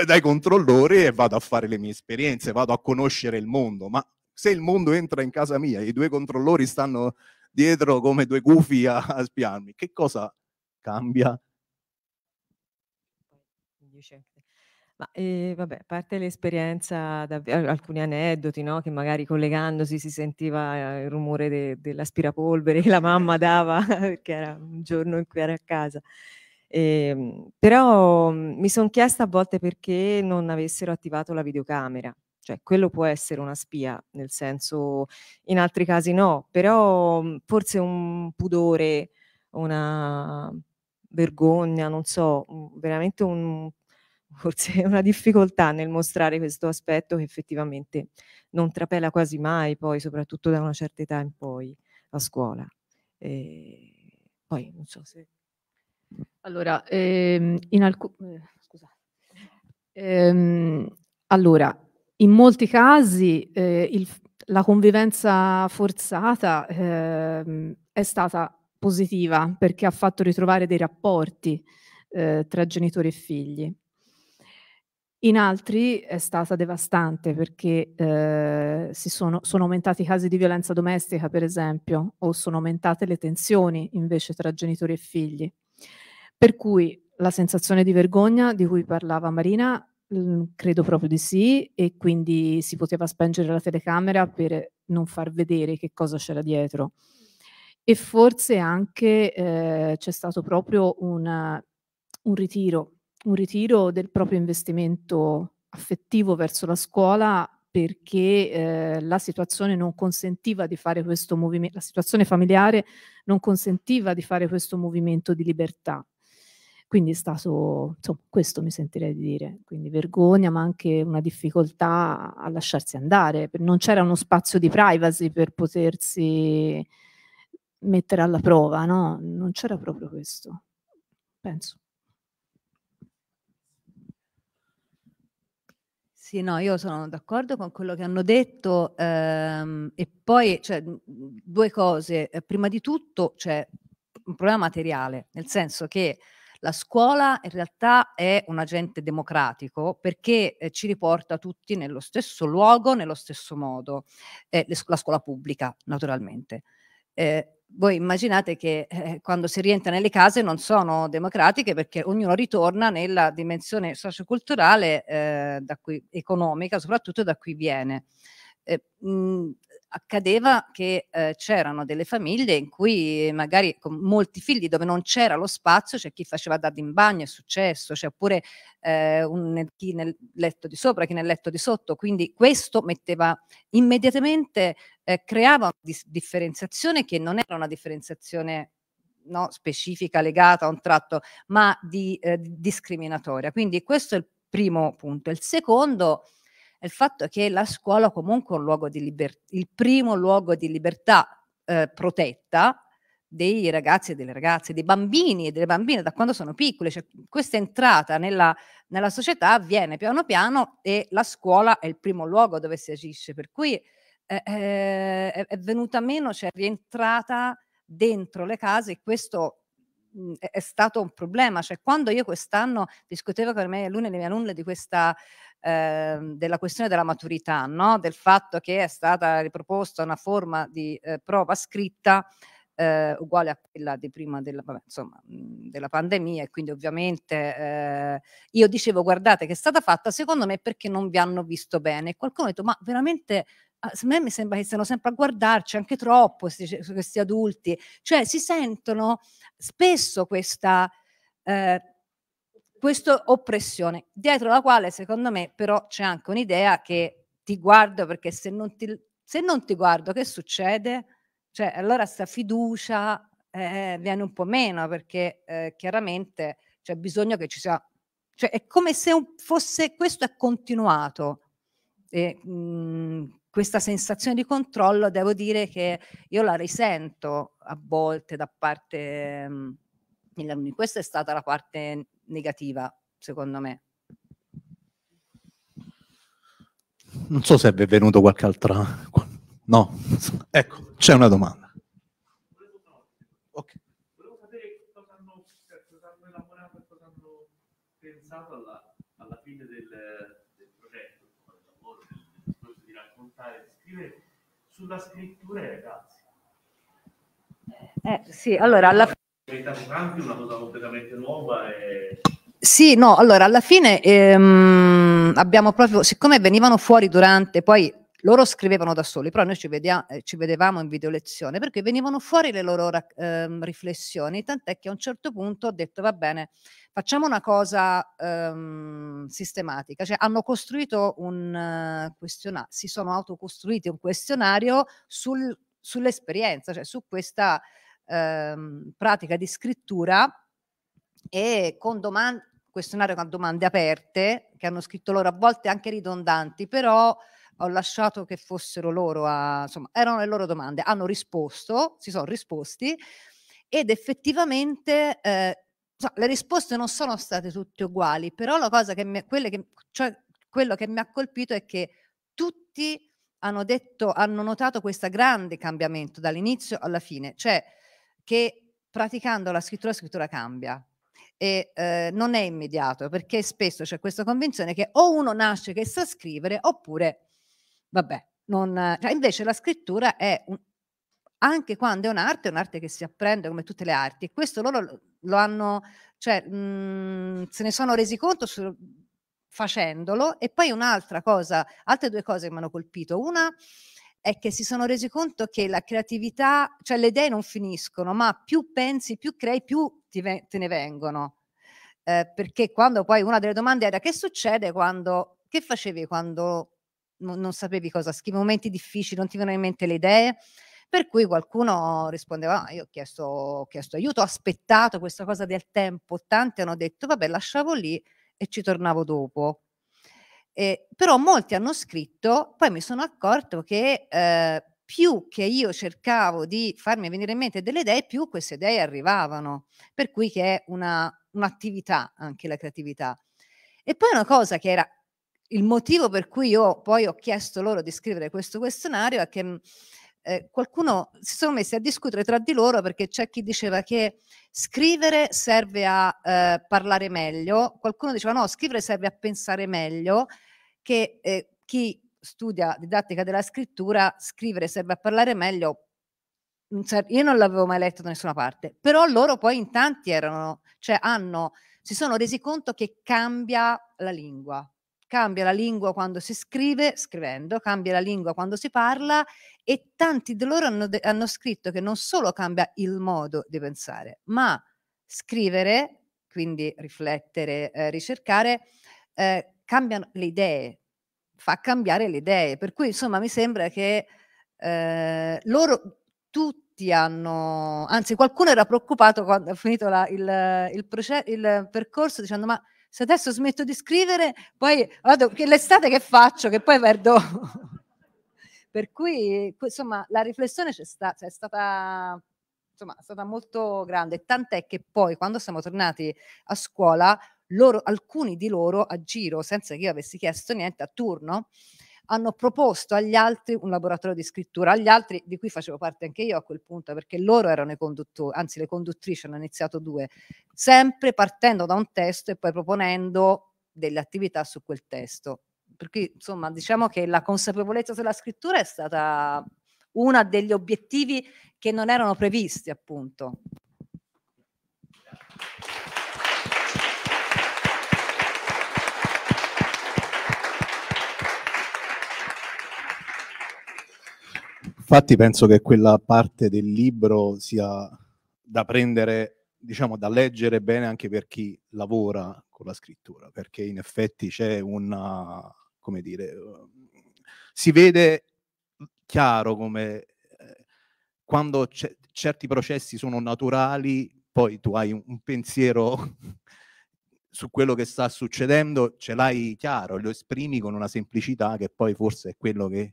[SPEAKER 1] eh, dai controllori e vado a fare le mie esperienze, vado a conoscere il mondo, ma se il mondo entra in casa mia e i due controllori stanno dietro come due gufi a, a spiarmi, che cosa cambia?
[SPEAKER 2] Ma eh, vabbè, a parte l'esperienza, alcuni aneddoti, no? che magari collegandosi si sentiva eh, il rumore de- dell'aspirapolvere che la mamma dava, perché era un giorno in cui era a casa. Eh, però mhmm, mi sono chiesta a volte perché non avessero attivato la videocamera. Cioè, quello può essere una spia, nel senso, in altri casi no, però mhmm, forse un pudore, una vergogna, non so, veramente un, forse una difficoltà nel mostrare questo aspetto che effettivamente non trapela quasi mai, poi soprattutto da una certa età in poi a scuola. E ehm, poi non so se... Allora, ehm, in alcuni... Eh,
[SPEAKER 3] ehm, allora, in molti casi eh, il, la convivenza forzata eh, è stata positiva perché ha fatto ritrovare dei rapporti eh, tra genitori e figli. In altri è stata devastante perché eh, sono, sono, aumentati i casi di violenza domestica, per esempio, o sono aumentate le tensioni invece tra genitori e figli. Per cui la sensazione di vergogna di cui parlava Marina Mhmm, credo proprio di sì e quindi si poteva spengere la telecamera per non far vedere che cosa c'era dietro. E forse anche eh, c'è stato proprio una, un ritiro, un ritiro del proprio investimento affettivo verso la scuola perché eh, la situazione non consentiva di fare questo movimento, la situazione familiare non consentiva di fare questo movimento di libertà. Quindi è stato, insomma, questo mi sentirei di dire, quindi vergogna ma anche una difficoltà a lasciarsi andare, non c'era uno spazio di privacy per potersi mettere alla prova, no? Non c'era proprio questo, penso.
[SPEAKER 4] Sì, no, io sono d'accordo con quello che hanno detto ehm, e poi cioè, due cose. Eh, prima di tutto c'è cioè, un problema materiale, nel senso che la scuola in realtà è un agente democratico perché eh, ci riporta tutti nello stesso luogo, nello stesso modo, eh, la scuola pubblica naturalmente. Eh, voi immaginate che eh, quando si rientra nelle case non sono democratiche perché ognuno ritorna nella dimensione socioculturale eh, da cui, economica, soprattutto da cui viene. Eh, mh, accadeva che eh, c'erano delle famiglie in cui magari con molti figli dove non c'era lo spazio, c'è cioè chi faceva dad in bagno, è successo, cioè oppure eh, un, chi nel letto di sopra, chi nel letto di sotto, quindi questo metteva immediatamente, eh, creava una dis- differenziazione che non era una differenziazione no, specifica legata a un tratto, ma di, eh, discriminatoria. Quindi questo è il primo punto. Il secondo è il fatto che la scuola comunque è un luogo di libertà, il primo luogo di libertà eh, protetta dei ragazzi e delle ragazze, dei bambini e delle bambine da quando sono piccole, cioè questa entrata nella, nella società avviene piano piano e la scuola è il primo luogo dove si agisce, per cui eh, eh, è venuta meno, cioè è rientrata dentro le case e questo Mhmm, è, stato un problema. Cioè, quando io quest'anno discutevo con me l'una e le mie alunne di questa ehm, della questione della maturità, no? del fatto che è stata riproposta una forma di eh, prova scritta eh, uguale a quella di prima della, insomma, mhmm, della pandemia e quindi ovviamente eh, io dicevo guardate che è stata fatta secondo me perché non vi hanno visto bene qualcuno ha detto ma veramente a me mi sembra che stiano sempre a guardarci anche troppo questi, questi adulti, cioè si sentono spesso questa, eh, questa oppressione, dietro la quale secondo me però c'è anche un'idea che ti guardo perché se non ti, se non ti guardo che succede? Cioè allora sta fiducia eh, viene un po' meno perché eh, chiaramente c'è bisogno che ci sia cioè è come se un, fosse questo è continuato e, mh, mm, questa sensazione di controllo devo dire che io la risento a volte da parte mm, degli alunni. Questa è stata la parte negativa, secondo me.
[SPEAKER 1] Non so se vi è venuto qualche altra... No, ecco, c'è una domanda. riflettere sulla scrittura ai ragazzi.
[SPEAKER 4] Eh, eh, sì, allora alla
[SPEAKER 1] fine... Anche una cosa completamente nuova e...
[SPEAKER 4] Sì, no, allora alla fine ehm, abbiamo proprio, siccome venivano fuori durante, poi loro scrivevano da soli, però noi ci, vedia, eh, ci vedevamo in video lezione, perché venivano fuori le loro ehm, riflessioni, tant'è che a un certo punto ho detto va bene, facciamo una cosa ehm, sistematica, cioè hanno costruito un uh, eh, questionario, si sono autocostruiti un questionario sul, sull'esperienza, cioè su questa ehm, pratica di scrittura e con domande questionario con domande aperte che hanno scritto loro a volte anche ridondanti, però ho lasciato che fossero loro a, insomma, erano le loro domande, hanno risposto, si sono risposti ed effettivamente eh, so, le risposte non sono state tutte uguali, però la cosa che mi, che, cioè, quello che mi ha colpito è che tutti hanno detto, hanno notato questo grande cambiamento dall'inizio alla fine, cioè che praticando la scrittura, la scrittura cambia, e eh, non è immediato perché spesso c'è questa convinzione che o uno nasce che sa scrivere oppure vabbè, non, cioè invece la scrittura è un, anche quando è un'arte, è un'arte che si apprende come tutte le arti e questo loro lo hanno, cioè mh, mm, se ne sono resi conto su, facendolo e poi un'altra cosa, altre due cose che mi hanno colpito, una è che si sono resi conto che la creatività, cioè le idee non finiscono, ma più pensi, più crei, più ti, te ne vengono. Eh, perché quando poi una delle domande era che succede quando, che facevi quando non sapevi cosa scrivere, momenti difficili, non ti venivano in mente le idee. Per cui qualcuno rispondeva, ah, io ho chiesto, ho chiesto aiuto, ho aspettato questa cosa del tempo, tanti hanno detto, vabbè, lasciavo lì e ci tornavo dopo. Eh, però molti hanno scritto, poi mi sono accorto che eh, più che io cercavo di farmi venire in mente delle idee, più queste idee arrivavano. Per cui che è una, un'attività anche la creatività. E poi una cosa che era il motivo per cui io poi ho chiesto loro di scrivere questo questionario è che mhmm, eh, qualcuno si sono messi a discutere tra di loro perché c'è chi diceva che scrivere serve a eh, parlare meglio, qualcuno diceva no, scrivere serve a pensare meglio, che eh, chi studia didattica della scrittura, scrivere serve a parlare meglio. Io non l'avevo mai letto da nessuna parte, però loro poi in tanti erano, cioè hanno, si sono resi conto che cambia la lingua, cambia la lingua quando si scrive, scrivendo, cambia la lingua quando si parla e tanti di loro hanno, de- hanno scritto che non solo cambia il modo di pensare, ma scrivere, quindi riflettere, eh, ricercare, eh, cambiano le idee, fa cambiare le idee. Per cui, insomma, mi sembra che eh, loro tutti hanno, anzi qualcuno era preoccupato quando ha finito la, il, il, proce- il percorso dicendo ma se adesso smetto di scrivere, poi vado, che l'estate che faccio, che poi perdo. per cui, insomma, la riflessione c'è sta, cioè è stata insomma, è stata molto grande, tant'è che poi quando siamo tornati a scuola, loro, alcuni di loro a giro, senza che io avessi chiesto niente, a turno, hanno proposto agli altri un laboratorio di scrittura, agli altri di cui facevo parte anche io a quel punto, perché loro erano i conduttori, anzi le conduttrici hanno iniziato due, sempre partendo da un testo e poi proponendo delle attività su quel testo. Per cui, insomma, diciamo che la consapevolezza sulla scrittura è stata uno degli obiettivi che non erano previsti, appunto.
[SPEAKER 1] Infatti penso che quella parte del libro sia da prendere, diciamo, da leggere bene anche per chi lavora con la scrittura, perché in effetti c'è una, come dire, si vede chiaro come eh, quando c- certi processi sono naturali, poi tu hai un, un pensiero su quello che sta succedendo, ce l'hai chiaro, lo esprimi con una semplicità che poi forse è quello che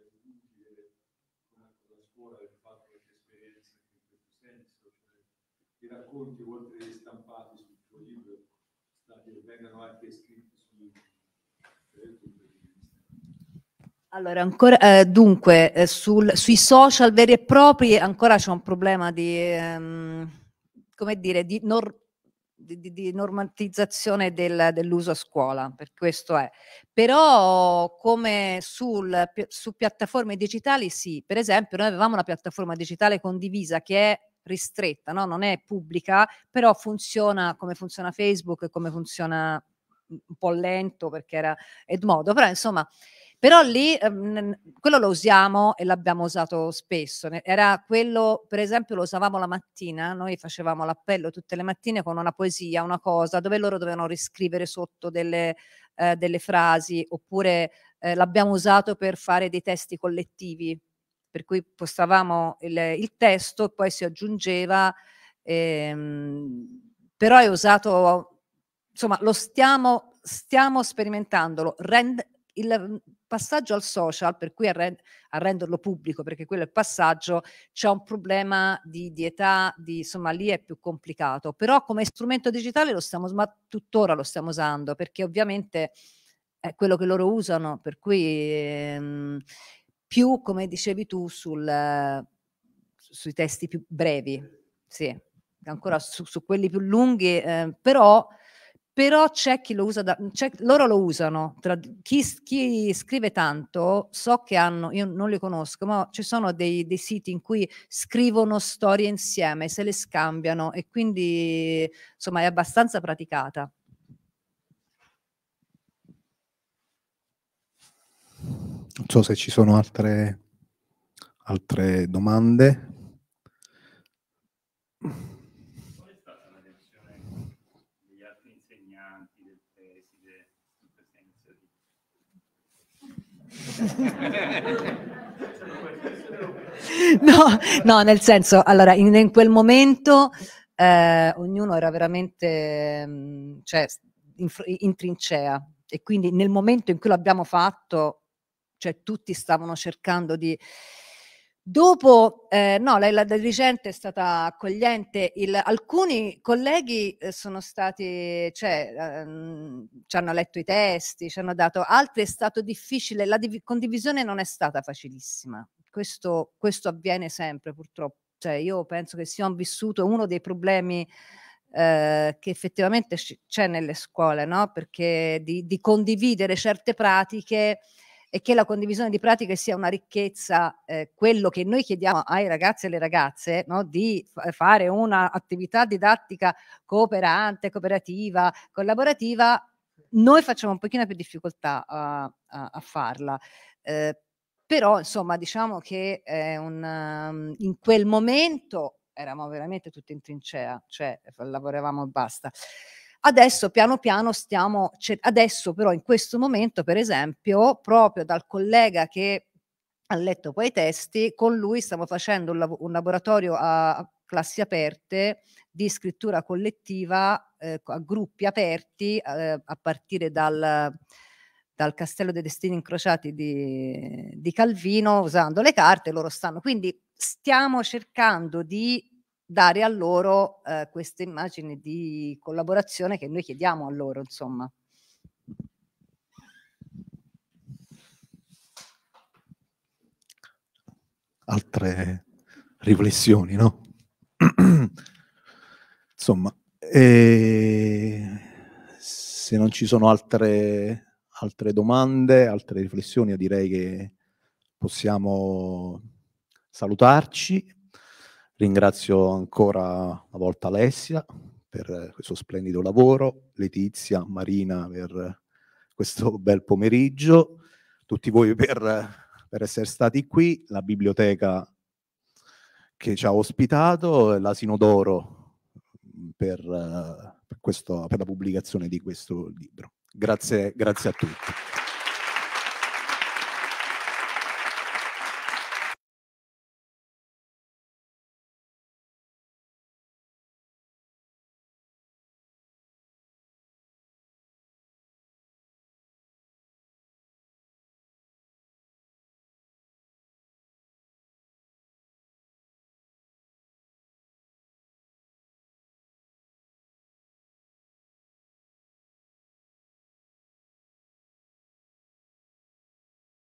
[SPEAKER 1] scuola avete fatto qualche esperienza in questo senso, cioè, i racconti oltre agli stampati sul tuo libro stati, vengano anche
[SPEAKER 4] scritti sul allora, ancora, eh, dunque, eh, sul, sui social veri e propri ancora c'è un problema di, ehm, come dire, di non di, di normalizzazione del, dell'uso a scuola, per questo è. Però come sul, su piattaforme digitali sì, per esempio noi avevamo una piattaforma digitale condivisa che è ristretta, no? non è pubblica, però funziona come funziona Facebook, come funziona un po' lento perché era Edmodo, però insomma però lì ehm, quello lo usiamo e l'abbiamo usato spesso. Era quello, per esempio, lo usavamo la mattina, noi facevamo l'appello tutte le mattine con una poesia, una cosa, dove loro dovevano riscrivere sotto delle, eh, delle frasi, oppure eh, l'abbiamo usato per fare dei testi collettivi, per cui postavamo il, il testo e poi si aggiungeva, ehm, però è usato, insomma, lo stiamo, stiamo sperimentandolo. rende il, passaggio al social, per cui a, rend- a renderlo pubblico, perché quello è il passaggio, c'è un problema di, di età, di, insomma lì è più complicato, però come strumento digitale lo stiamo, ma tuttora lo stiamo usando, perché ovviamente è quello che loro usano, per cui ehm, più, come dicevi tu, sul, sui testi più brevi, sì, ancora su, su quelli più lunghi, eh, però però c'è chi lo usa, da, loro lo usano, tra, chi, chi, scrive tanto, so che hanno, io non li conosco, ma ci sono dei, dei, siti in cui scrivono storie insieme, se le scambiano e quindi insomma è abbastanza praticata.
[SPEAKER 1] Non so se ci sono altre, altre domande.
[SPEAKER 4] no, no, nel senso, allora, in, in quel momento eh, ognuno era veramente mm, cioè, in, in trincea e quindi nel momento in cui l'abbiamo fatto, cioè tutti stavano cercando di Dopo, eh, no, la, la recente è stata accogliente, il, alcuni colleghi eh, sono stati, cioè, ehm, ci hanno letto i testi, ci hanno dato, altri è stato difficile, la div- condivisione non è stata facilissima, questo, questo avviene sempre purtroppo, cioè, io penso che siamo vissuto uno dei problemi eh, che effettivamente c- c'è nelle scuole, no? perché di, di condividere certe pratiche e che la condivisione di pratiche sia una ricchezza, eh, quello che noi chiediamo ai ragazzi e alle ragazze no, di f- fare un'attività didattica cooperante, cooperativa, collaborativa, noi facciamo un pochino più difficoltà a, a, a farla. Eh, però insomma diciamo che eh, un, um, in quel momento eravamo veramente tutti in trincea, cioè lavoravamo e basta. Adesso piano piano stiamo, adesso però in questo momento per esempio proprio dal collega che ha letto poi i testi, con lui stiamo facendo un, lab un laboratorio a classi aperte di scrittura collettiva eh, a gruppi aperti eh, a partire dal, dal Castello dei Destini Incrociati di, di Calvino usando le carte, loro stanno. Quindi stiamo cercando di dare a loro eh, questa immagine di collaborazione che noi chiediamo a loro, insomma.
[SPEAKER 1] Altre riflessioni, no? insomma, eh, se non ci sono altre, altre domande, altre riflessioni, io direi che possiamo salutarci Ringrazio ancora una volta Alessia per questo splendido lavoro, Letizia, Marina per questo bel pomeriggio, tutti voi per, per essere stati qui, la biblioteca che ci ha ospitato, l'Asino d'Oro per, per, per, la pubblicazione di questo libro. Grazie, grazie a tutti.